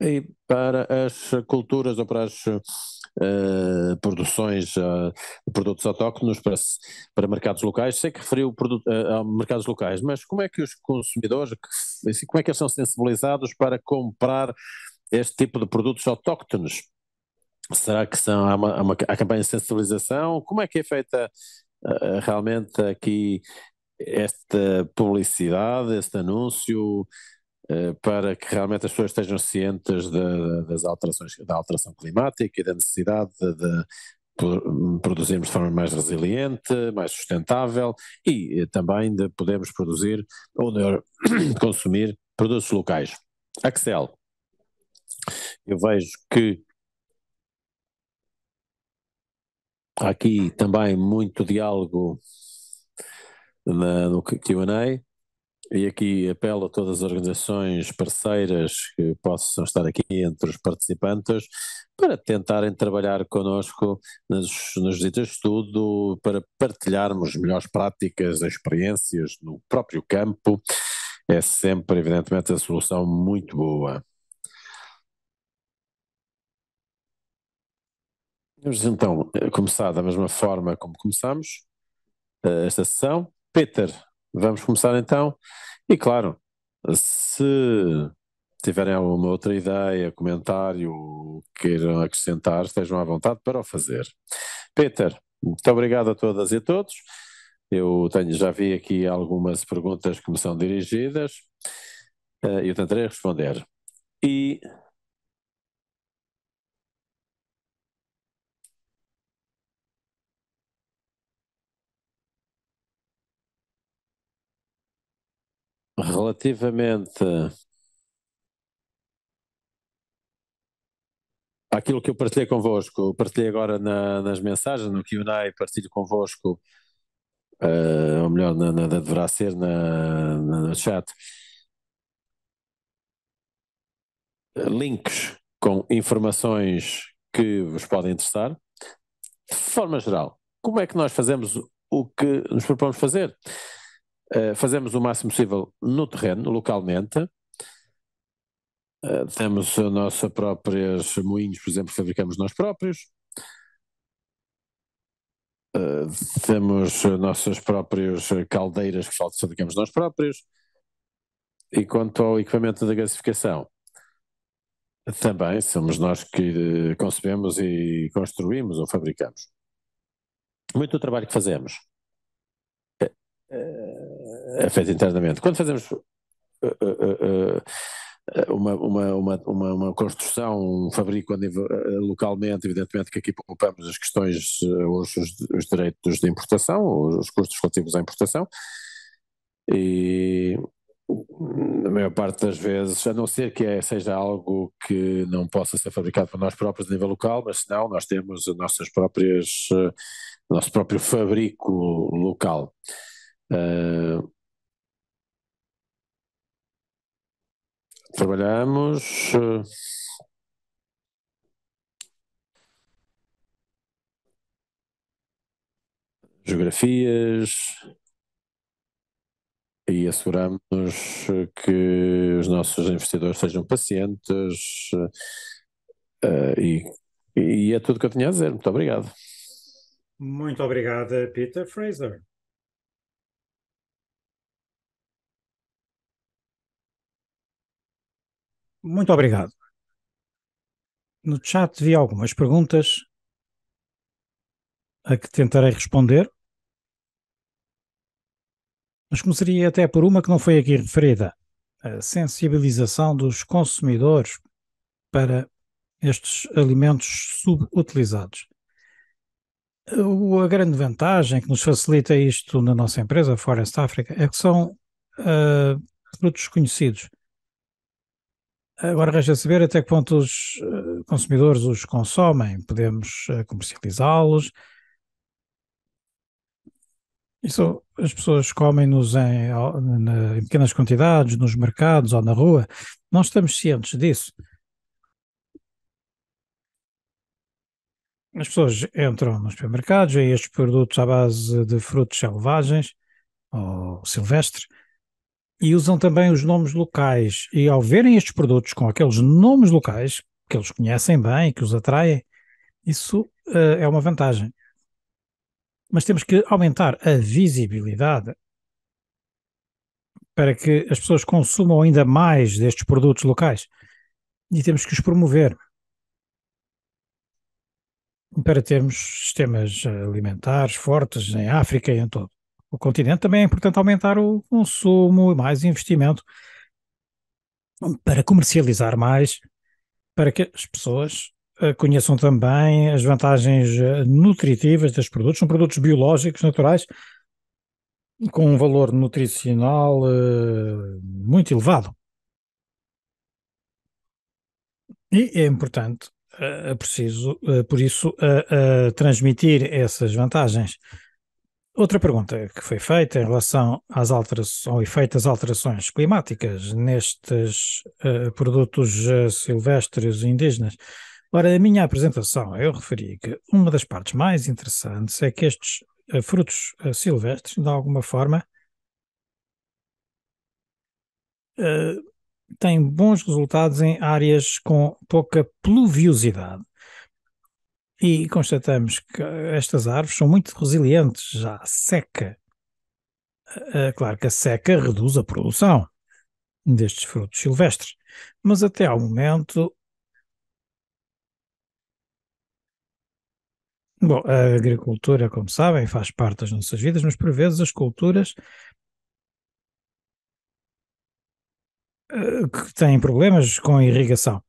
e para as culturas ou para as uh, produções, uh, produtos autóctonos para, para mercados locais. Sei que referiu uh, eh, a mercados locais, mas como é que os consumidores, como é que eles são sensibilizados para comprar este tipo de produtos autóctonos? Será que são, há, uma, há, uma, há campanha de sensibilização? Como é que é feita eh, eh, realmente aqui esta publicidade, este anúncio, eh, para que realmente as pessoas estejam cientes de, das alterações, da alteração climática e da necessidade de, de produzirmos de forma mais resiliente, mais sustentável e também de podermos produzir ou melhor, consumir produtos locais. Axel, eu vejo que Há aqui também muito diálogo na, no QA. E aqui apelo a todas as organizações parceiras que possam estar aqui entre os participantes para tentarem trabalhar connosco nas, nas visitas de estudo, para partilharmos melhores práticas, experiências no próprio campo. É sempre, evidentemente, a solução muito boa. Vamos então eh, começar da mesma forma como começamos eh, esta sessão. Peter, vamos começar então. E claro, se tiverem alguma outra ideia, comentário, queiram acrescentar, estejam à vontade para o fazer. Peter, muito obrigado a todas e a todos. Eu tenho, já vi aqui algumas perguntas que me são dirigidas eh, e eu tentarei responder. E relativamente àquilo que eu partilhei convosco, partilhei agora na, nas mensagens, no QA, partilho convosco, uh, ou melhor, na, na, deverá ser na, na, no chat, eh, links com informações que vos podem interessar. De forma geral, como é que nós fazemos o que nos propomos fazer? Eh, fazemos o máximo possível no terreno, localmente. Uh, eh, temos a nossa próprias moinhos, por exemplo, fabricamos nós próprios. Uh, eh, temos nossas próprias caldeiras que fabricamos nós próprios. E quanto ao equipamento da gasificação, também somos nós que concebemos e construímos ou fabricamos. Muito do trabalho que fazemos é internamente. Quando fazemos eh, eh, uma, uma, uma, uma, construção, um fabrico localmente, evidentemente que aqui poupamos as questões, os, os direitos de importação, os custos relativos à importação, e na maior parte das vezes, a não ser que é, seja algo que não possa ser fabricado por nós próprios a nível local, mas se não, nós temos as nossas próprias, nosso próprio fabrico local. Ah, trabalhamos. Ah, geografias e asseguramos ah, que os nossos investidores sejam pacientes uh, e, e é tudo que eu tinha a dizer. Muito obrigado. Muito obrigada, Peter Fraser. Muito obrigado. No chat vi algumas perguntas a que tentarei responder, mas começaria até por uma que não foi aqui referida: a sensibilização dos consumidores para estes alimentos subutilizados. A grande vantagem que nos facilita isto na nossa empresa, Forest Africa, é que são uh, produtos conhecidos Agora resta saber até que ponto os eh, consumidores os consomem. Podemos eh, comercializá-los. Isso, as pessoas comem-nos em, em, pequenas quantidades, nos mercados ou na rua. Nós estamos cientes disso. As pessoas entram nos supermercados, e estes produtos à base de frutos selvagens ou silvestres, e usam também os nomes locais. E ao verem estes produtos com aqueles nomes locais, que eles conhecem bem, que os atraem, isso uh, é uma vantagem. Mas temos que aumentar a visibilidade para que as pessoas consumam ainda mais destes produtos locais. E temos que os promover para termos sistemas eh, alimentares fortes em África e em todo o continente também é importante aumentar o consumo, mais investimento para comercializar mais, para que as pessoas eh, conheçam também as vantagens eh, nutritivas dos produtos. São produtos biológicos, naturais, com um valor nutricional eh, muito elevado. E é importante, é preciso, por isso, transmitir essas vantagens Outra pergunta que foi feita em relação às alterações, ao efeito das alterações climáticas nestes uh, produtos eh, silvestres indígenas. Ora, a minha apresentação, eu referi que uma das partes mais interessantes é que estes uh, frutos silvestres, de alguma forma, têm bons resultados em áreas com pouca pluviosidade e constatamos que estas árvores são muito resilientes à seca. Eh, eh, claro que a seca reduz a produção destes frutos silvestres, mas até ao momento. Bom, a agricultura, como sabem, faz parte das nossas vidas, mas por vezes as culturas eh, que têm problemas com a irrigação.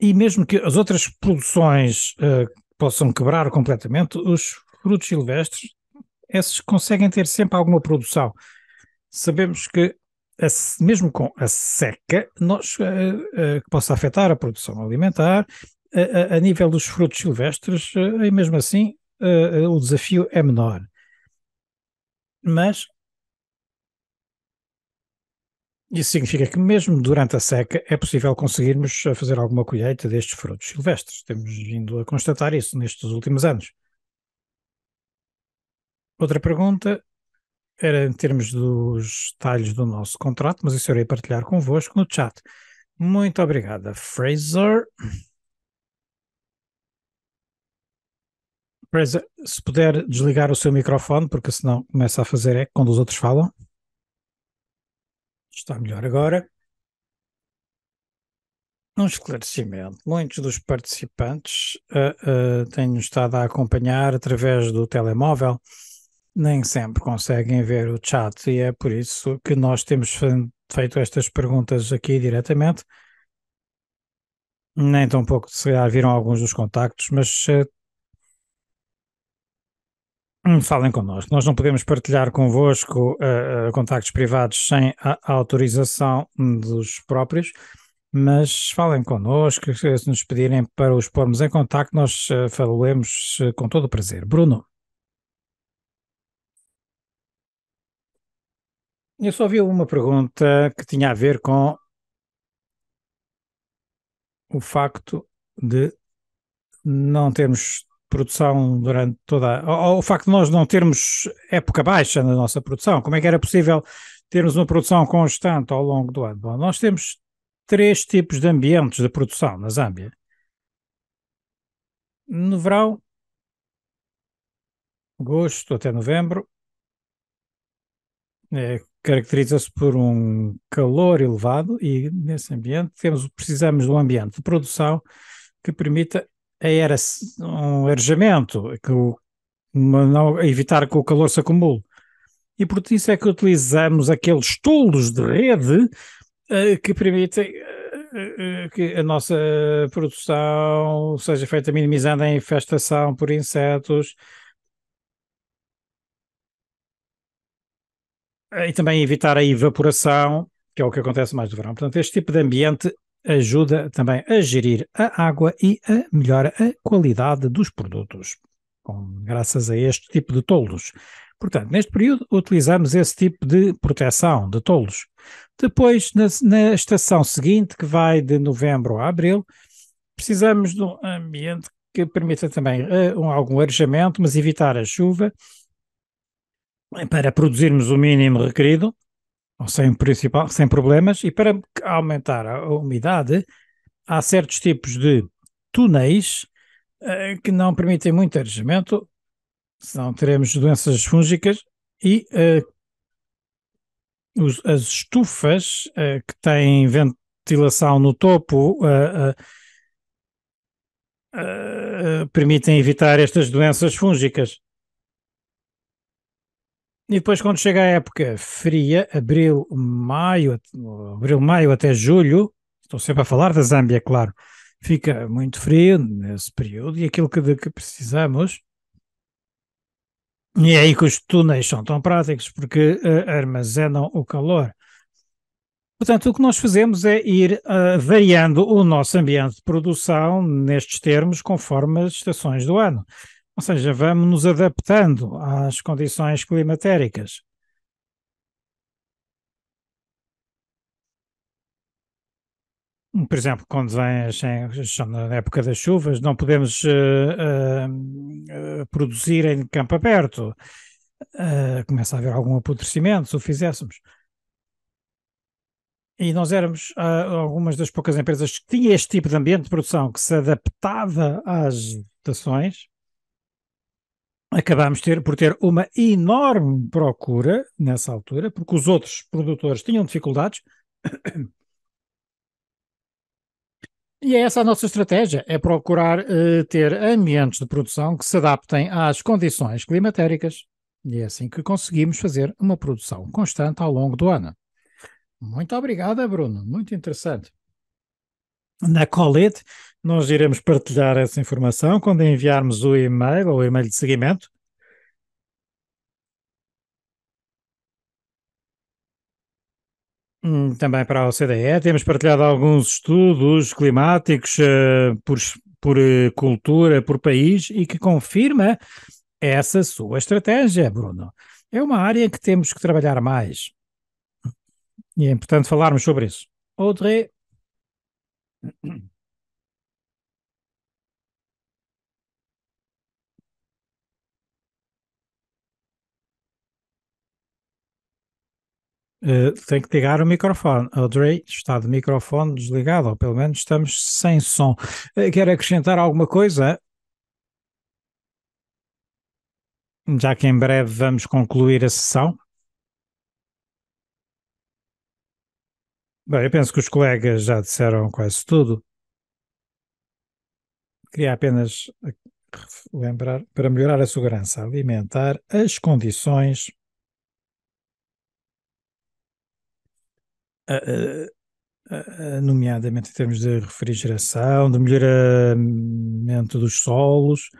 E mesmo que as outras produções uh, possam quebrar completamente, os frutos silvestres, esses conseguem ter sempre alguma produção. Sabemos que, a, mesmo com a seca, nós, uh, uh, que possa afetar a produção alimentar, a, a, nível dos frutos silvestres, e mesmo assim o desafio é menor. Mas isso significa que mesmo durante a seca é possível conseguirmos eh, fazer alguma colheita destes frutos silvestres. Temos vindo a constatar isso nestes últimos anos. Outra pergunta era em termos dos detalhes do nosso contrato, mas isso eu irei partilhar convosco no chat. Muito obrigada, Fraser. Fraser, se puder desligar o seu microfone, porque senão começa a fazer eco quando os outros falam. Está melhor agora. Um esclarecimento. Muitos dos participantes uh, eh, uh, eh, têm estado a acompanhar através do telemóvel, nem sempre conseguem ver o chat, e é por isso que nós temos feito estas perguntas aqui diretamente. Nem tão pouco se calhar viram alguns dos contactos, mas uh, Hum, falem connosco. Nós não podemos partilhar convosco uh, contactos privados sem a autorização dos próprios, mas falem connosco. Se nos pedirem para os pormos em contacto, nós uh, eh, falaremos uh, com todo o prazer. Bruno. Eu só vi uma pergunta que tinha a ver com o facto de não termos produção durante toda. Ou, ou o facto de nós não termos época baixa na nossa produção, como é que era possível termos uma produção constante ao longo do ano? Bom, nós temos três tipos de ambientes de produção na Zâmbia. No verão, agosto até novembro, é, caracteriza-se por um calor elevado e nesse ambiente temos precisamos de um ambiente de produção que permita era um arejamento, que o, não, evitar que o calor se acumule. E por isso é que utilizamos aqueles tolos de rede uh, que permitem uh, que a nossa produção seja feita minimizando a infestação por insetos. E também evitar a evaporação, que é o que acontece mais no verão. Portanto, este tipo de ambiente ajuda também a gerir a água e a melhora a qualidade dos produtos, com, graças a este tipo de tolos. Portanto, neste período utilizamos esse tipo de proteção de tolos. Depois, na, na estação seguinte, que vai de novembro a abril, precisamos de um ambiente que permita também uh, um, algum arejamento, mas evitar a chuva para produzirmos o mínimo requerido sem, principal, sem problemas, e para aumentar a umidade, há certos tipos de túneis eh, que não permitem muito arejamento, senão teremos doenças fúngicas e eh, os, as estufas eh, que têm ventilação no topo permitem evitar estas doenças fúngicas. E depois, quando chega a época fria, abril, maio, abril, maio até julho, estou sempre a falar da Zâmbia, claro, fica muito frio nesse período e aquilo que, de que precisamos. E é aí que os túneis são tão práticos, porque uh, armazenam o calor. Portanto, o que nós fazemos é ir uh, variando o nosso ambiente de produção nestes termos conforme as estações do ano. Ou seja, vamos nos adaptando às condições climatéricas. Por exemplo, quando vem na época das chuvas, não podemos uh, uh, produzir em campo aberto. Uh, começa a haver algum apodrecimento, se o fizéssemos. E nós éramos uh, algumas das poucas empresas que tinha este tipo de ambiente de produção que se adaptava às dotações acabámos ter, por ter uma enorme procura nessa altura, porque os outros produtores tinham dificuldades. E é essa a nossa estratégia, é procurar uh, ter ambientes de produção que se adaptem às condições climatéricas. E é assim que conseguimos fazer uma produção constante ao longo do ano. Muito obrigada, Bruno. Muito interessante na Colette. Nós iremos partilhar essa informação quando enviarmos o e-mail ou o e-mail de seguimento. Hum, também para a OCDE, temos partilhado alguns estudos climáticos uh, por, por eh, cultura, por país, e que confirma essa sua estratégia, Bruno. É uma área que temos que trabalhar mais. E é importante falarmos sobre isso. Audrey, Uh, tem que ligar o microfone. Audrey está de microfone desligado, ou pelo menos estamos sem som. Uh, quer acrescentar alguma coisa? Já que em breve vamos concluir a sessão. Bem, eu penso que os colegas já disseram quase tudo. Queria apenas lembrar, para melhorar a segurança alimentar, as condições nomeadamente em termos de refrigeração, de melhoramento dos solos,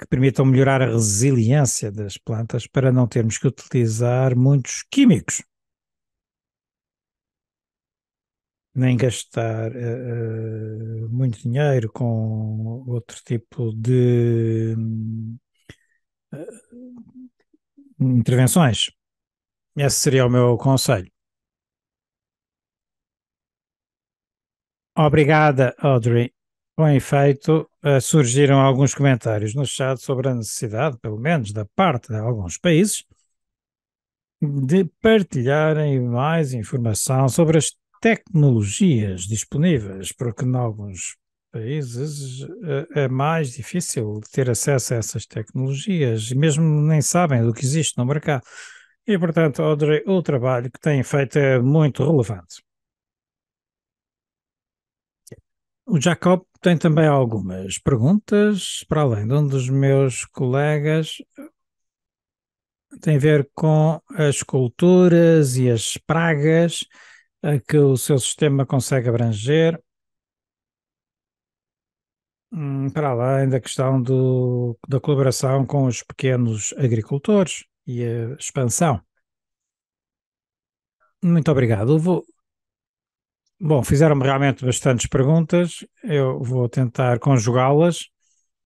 que permitam melhorar a resiliência das plantas para não termos que utilizar muitos químicos. nem gastar uh, muito dinheiro com outro tipo de uh, intervenções. Esse seria o meu conselho. Obrigada, Audrey. Com efeito. surgiram alguns comentários no chat sobre a necessidade, pelo menos da parte de alguns países, de partilharem mais informação sobre as tecnologias disponíveis, porque em alguns países eh, é mais difícil ter acesso a essas tecnologias e mesmo nem sabem do que existe no mercado. E, portanto, Audrey, o trabalho que têm feito é muito relevante. O Jacob tem também algumas perguntas, para além de um dos meus colegas, tem a ver com as culturas e as pragas que o seu sistema consegue abranger. Hum, para além da questão do, da colaboração com os pequenos agricultores e a expansão. Muito obrigado. Vou... Bom, fizeram-me realmente bastantes perguntas, eu vou tentar conjugá-las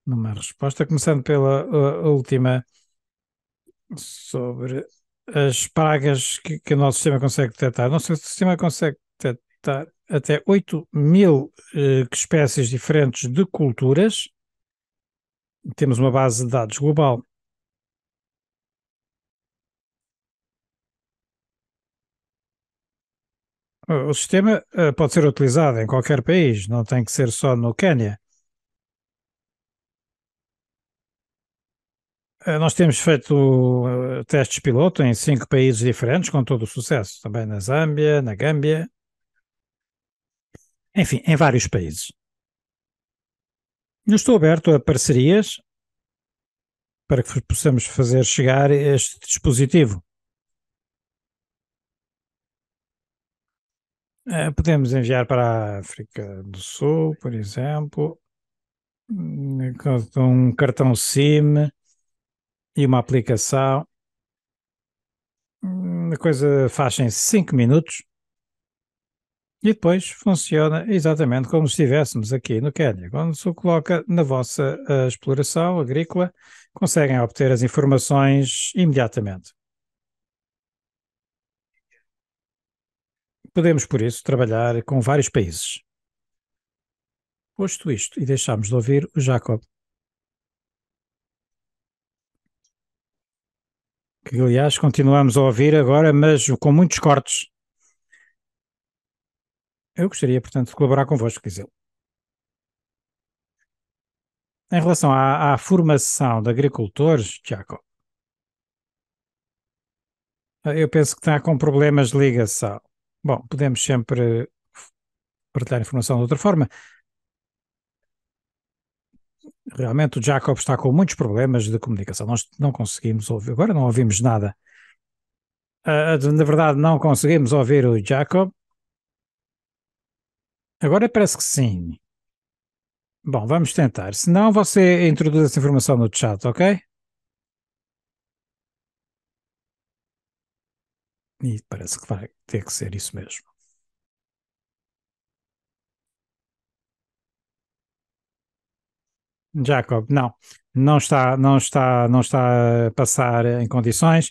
numa resposta, começando pela uh, última sobre as pragas que, que, o nosso sistema consegue detectar. O nosso sistema consegue detectar até 8 mil eh, espécies diferentes de culturas. Temos uma base de dados global. O sistema eh, pode ser utilizado em qualquer país, não tem que ser só no Quênia. Eh, nós temos feito eh, testes piloto em cinco países diferentes, com todo o sucesso, também na Zâmbia, na Gâmbia, enfim, em vários países. Eu estou aberto a parcerias para que possamos fazer chegar este dispositivo. Eh, podemos enviar para a África do Sul, por exemplo, hum, um cartão SIM e uma aplicação. Hum, a coisa faz em 5 minutos e depois funciona exatamente como se estivéssemos aqui no Quênia. Quando se coloca na vossa eh, exploração agrícola, conseguem obter as informações imediatamente. Podemos, por isso, trabalhar com vários países. Posto isto, e deixamos de ouvir o Jacob. que aliás continuamos a ouvir agora, mas com muitos cortes. Eu gostaria, portanto, de colaborar convosco, ele. Em relação à, à, formação de agricultores, Tiago, eu penso que está com problemas de ligação. Bom, podemos sempre partilhar informação de outra forma, realmente o Jacob está com muitos problemas de comunicação. Nós não conseguimos ouvir, agora não ouvimos nada. Uh, na verdade, não conseguimos ouvir o Jacob. Agora parece que sim. Bom, vamos tentar. Se não, você introduz essa informação no chat, ok? E parece que vai ter que ser isso mesmo. Jacob, não, não está, não está, não está a passar em condições.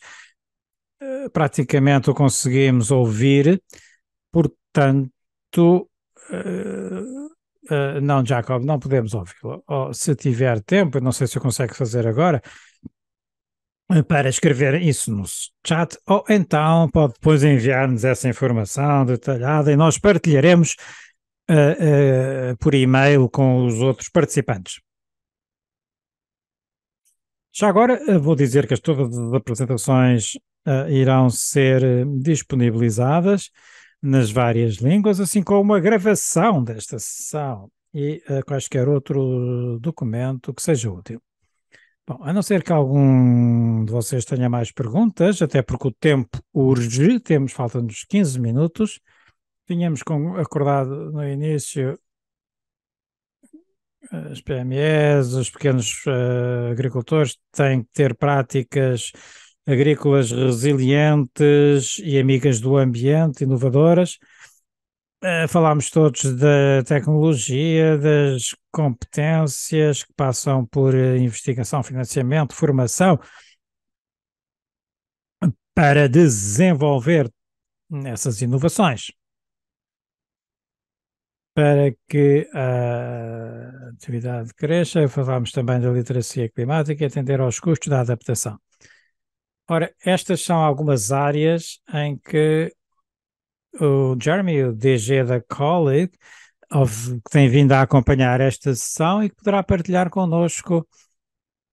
Eh, praticamente o conseguimos ouvir, portanto, eh, eh, não, Jacob, não podemos ouvi-lo. Oh, se tiver tempo, não sei se eu consigo fazer agora, para escrever isso no chat, ou então pode depois enviar-nos essa informação detalhada e nós partilharemos por e-mail com os outros participantes. Já agora eh, vou dizer que as todas as apresentações uh, irão ser eh, disponibilizadas nas várias línguas, assim como a gravação desta sessão e uh, quaisquer outro documento que seja útil. Bom, a não ser que algum de vocês tenha mais perguntas, até porque o tempo urge, temos falta-nos 15 minutos. Tínhamos acordado no início as PMEs, os pequenos uh, agricultores têm que ter práticas agrícolas resilientes e amigas do ambiente, inovadoras. Uh, falámos todos da tecnologia, das competências que passam por eh, investigação, financiamento, formação, para desenvolver essas inovações para que a atividade cresça. Falámos também da literacia climática e atender aos custos da adaptação. Ora, estas são algumas áreas em que o Jeremy, o DG da Colleague, que tem vindo a acompanhar esta sessão e que poderá partilhar connosco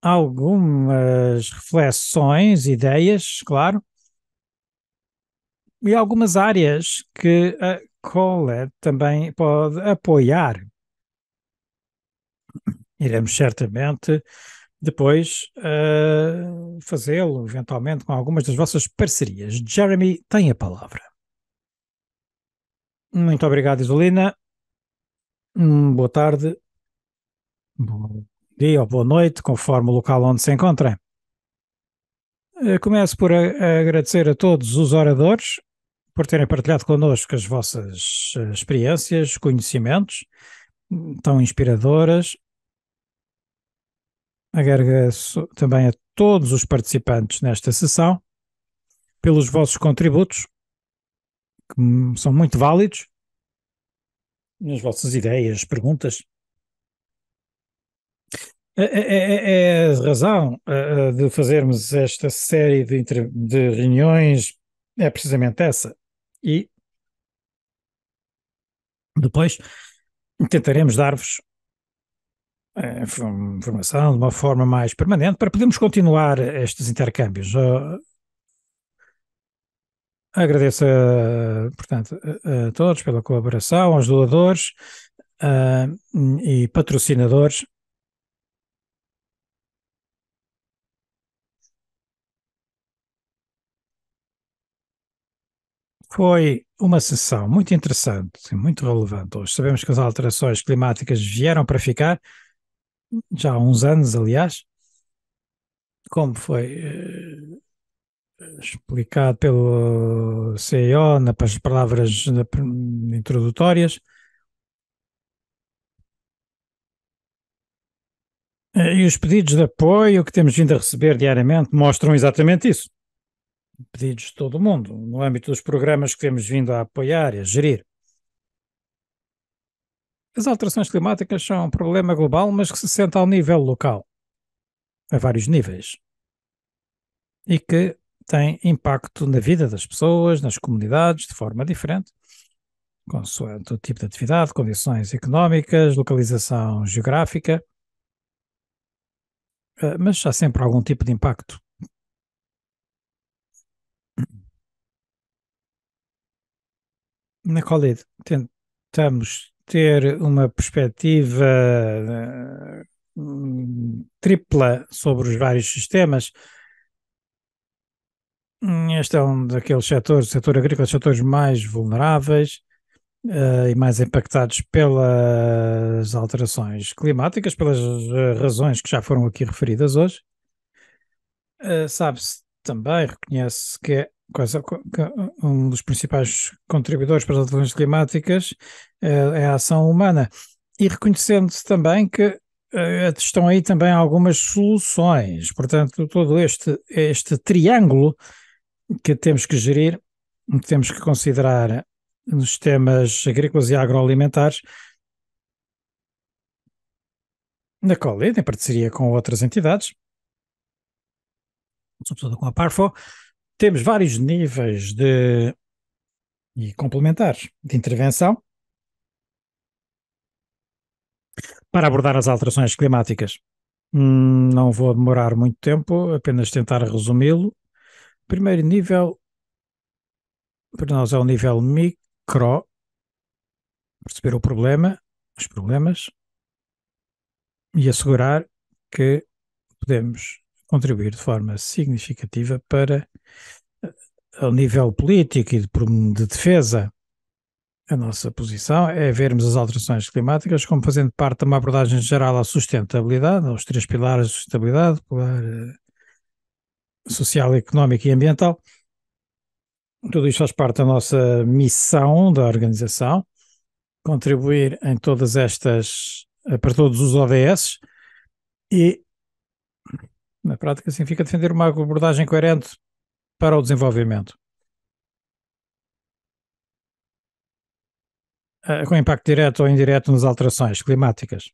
algumas reflexões, ideias, claro, e algumas áreas que, eh, Colette é, também pode apoiar. Iremos certamente depois uh, fazê-lo, eventualmente, com algumas das vossas parcerias. Jeremy tem a palavra. Muito obrigado, Isolina. Hum, boa tarde. Bom dia ou boa noite, conforme o local onde se encontrem. Eh, começo por agradecer a todos os oradores por terem partilhado connosco as vossas eh, experiências, conhecimentos tão inspiradoras. Agradeço também a todos os participantes nesta sessão pelos vossos contributos, que são muito válidos, nas vossas ideias, perguntas. É, é, é, a é, é razão eh, eh, de fazermos esta série de, de reuniões é precisamente essa e depois tentaremos dar-vos eh, informação de uma forma mais permanente para podermos continuar estes intercâmbios. Eu ah, agradeço, a, portanto, a todos pela colaboração, aos doadores ah, e patrocinadores Foi uma sessão muito interessante, muito relevante. Hoje sabemos que as alterações climáticas vieram para ficar, já há uns anos, aliás, como foi eh, explicado pelo CEO nas palavras introdutórias. Eh, e os pedidos de apoio que temos vindo a receber diariamente mostram exatamente isso pedidos de todo o mundo, no âmbito dos programas que temos vindo a apoiar e a gerir. As alterações climáticas são um problema global, mas que se sente ao nível local, a vários níveis, e que tem impacto na vida das pessoas, nas comunidades, de forma diferente, consoante o tipo de atividade, condições económicas, localização geográfica, eh, mas há sempre algum tipo de impacto. na qual tentamos ter uma perspectiva eh, tripla sobre os vários sistemas. Este é um daqueles setores, setor agrícola, os setores mais vulneráveis uh, e mais impactados pelas alterações climáticas, pelas eh, razões que já foram aqui referidas hoje. Uh, Sabe-se também, reconhece que quase um dos principais contribuidores para as alterações climáticas eh, é a ação humana. E reconhecendo-se também que eh, estão aí também algumas soluções. Portanto, todo este, este triângulo que temos que gerir, que temos que considerar nos temas agrícolas e agroalimentares, na Colid, em parceria com outras entidades, sobretudo com a Parfo, temos vários níveis de e complementares de intervenção para abordar as alterações climáticas. Hum, não vou demorar muito tempo, apenas tentar resumi-lo. Primeiro nível, para nós é o nível micro, perceber o problema, os problemas, e assegurar que podemos contribuir de forma significativa para ao nível político e de defesa, a nossa posição é vermos as alterações climáticas como fazendo parte de uma abordagem geral à sustentabilidade, aos três pilares de sustentabilidade, pilar eh, social, económico e ambiental. Tudo isto faz parte da nossa missão da organização, contribuir em todas estas, eh, para todos os ODS e, na prática, significa defender uma abordagem coerente para o desenvolvimento. Ah, com impacto direto ou indireto nas alterações climáticas.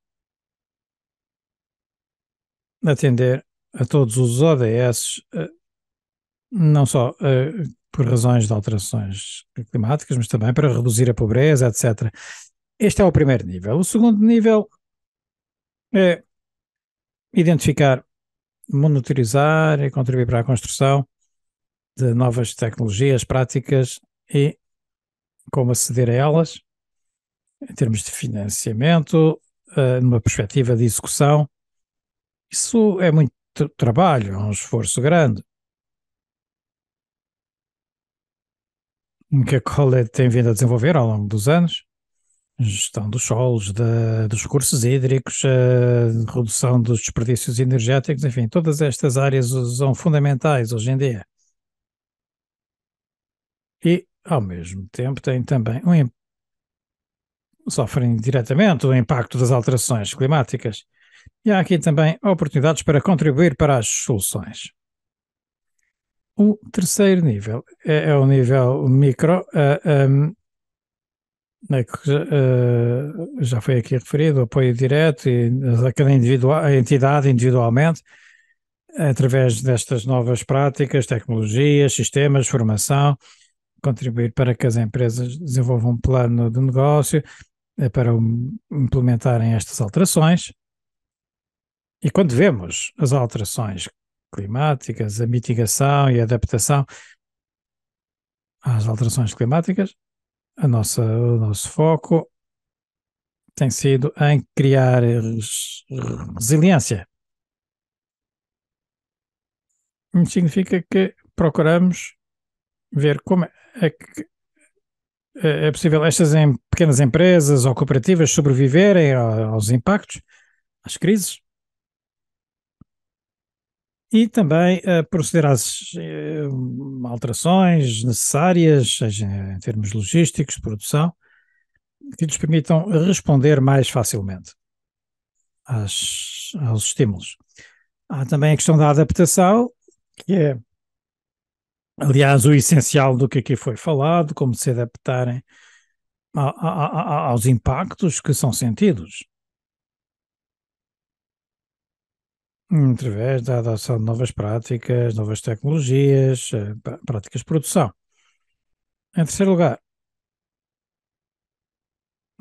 Atender a todos os ODS, ah, não só ah, por razões de alterações climáticas, mas também para reduzir a pobreza, etc. Este é o primeiro nível. O segundo nível é identificar, monitorizar e contribuir para a construção de novas tecnologias, práticas e como aceder a elas, em termos de financiamento, eh, numa perspectiva de execução. Isso é muito trabalho, é um esforço grande. É que a Colette tem vindo a desenvolver ao longo dos anos, gestão dos solos, de, dos recursos hídricos, redução dos desperdícios energéticos, enfim, todas estas áreas são fundamentais hoje em dia e, ao mesmo tempo, têm também um sofrem diretamente o impacto das alterações climáticas. E há aqui também oportunidades para contribuir para as soluções. O terceiro nível é, é o nível micro, uh, um, que uh, já foi aqui referido, apoio direto e, a cada individual, entidade individualmente, através destas novas práticas, tecnologias, sistemas, formação, contribuir para que as empresas desenvolvam um plano de negócio eh, para implementarem estas alterações. E quando vemos as alterações climáticas, a mitigação e a adaptação às alterações climáticas, a nossa, o nosso foco tem sido em criar resiliência. Significa que procuramos ver como é é, é, é possível estas em pequenas empresas ou cooperativas sobreviverem aos impactos, às crises? E também eh, proceder às eh, alterações necessárias, seja em termos logísticos, de produção, que lhes permitam responder mais facilmente às, aos estímulos. Há também a questão da adaptação, que é aliás, o essencial do que aqui foi falado, como se adaptarem a, a, a, aos impactos que são sentidos. Através da adoção de novas práticas, novas tecnologias, eh, práticas de produção. Em terceiro lugar,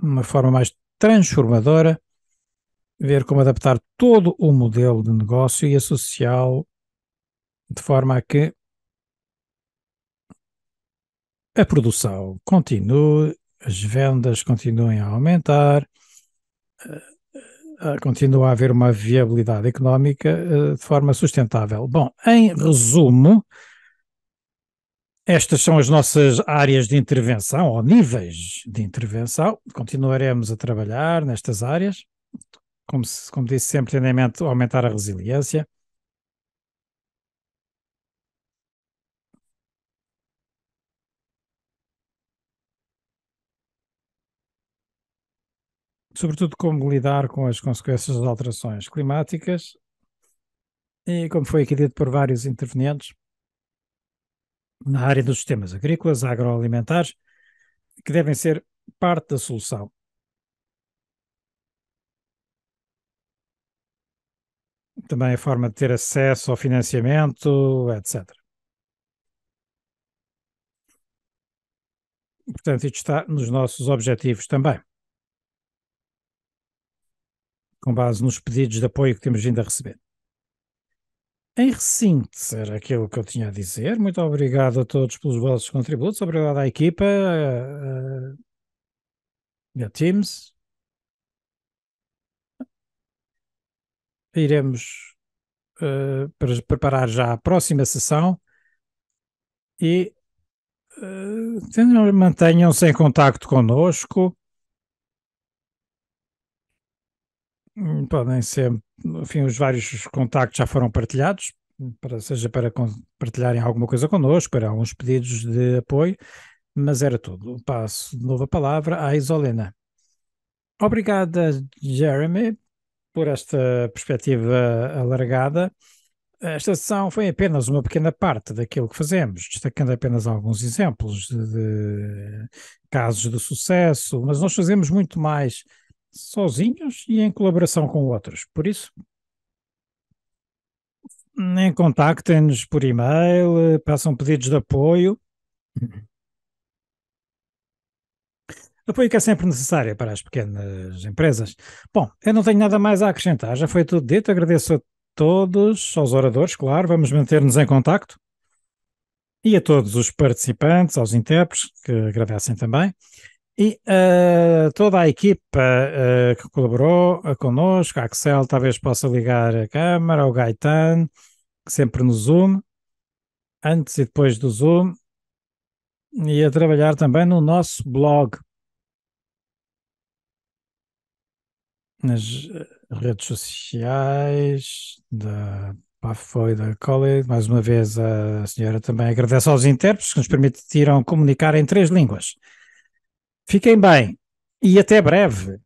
uma forma mais transformadora, ver como adaptar todo o modelo de negócio e a social de forma a que a produção continue, as vendas continuem a aumentar, eh, eh, continua a haver uma viabilidade económica eh, de forma sustentável. Bom, em resumo, estas são as nossas áreas de intervenção, ou níveis de intervenção. Continuaremos a trabalhar nestas áreas, como, se, como disse sempre, em mente aumentar a resiliência, sobretudo como lidar com as consequências das alterações climáticas e, como foi aqui dito por vários intervenientes, na área dos sistemas agrícolas, agroalimentares, que devem ser parte da solução. Também a forma de ter acesso ao financiamento, etc. Portanto, isto está nos nossos objetivos também com base nos pedidos de apoio que temos vindo a receber. Em recinto, era aquilo que eu tinha a dizer. Muito obrigado a todos pelos vossos contributos, obrigado à equipa, a, eh, eh, a, Teams. Iremos uh, eh, para preparar já a próxima sessão e uh, mantenham-se em contato conosco Hum, podem ser, enfim, os vários contactos já foram partilhados, para, seja para partilharem alguma coisa connosco, para alguns pedidos de apoio, mas era tudo. Passo de novo a palavra à Isolena. Obrigada, Jeremy, por esta perspectiva alargada. Esta sessão foi apenas uma pequena parte daquilo que fazemos, destacando apenas alguns exemplos de, de casos de sucesso, mas nós fazemos muito mais sozinhos e em colaboração com outros. Por isso, nem contactem-nos por e-mail, passam pedidos de apoio. Uhum. Apoio que é sempre necessário para as pequenas empresas. Bom, eu não tenho nada mais a acrescentar, já foi tudo dito. Agradeço a todos, aos oradores, claro, vamos manter-nos em contacto. E a todos os participantes, aos intérpretes, que agradecem também. E uh, toda a equipa uh, que colaborou eh, connosco, a Axel talvez possa ligar a câmara, o Gaetan, que sempre no Zoom, antes e depois do Zoom, e a trabalhar também no nosso blog, nas redes sociais da Pafo e da College. Mais uma vez, a senhora também agradece aos intérpretes que nos permitiram comunicar em três línguas. Fiquem bem e até breve.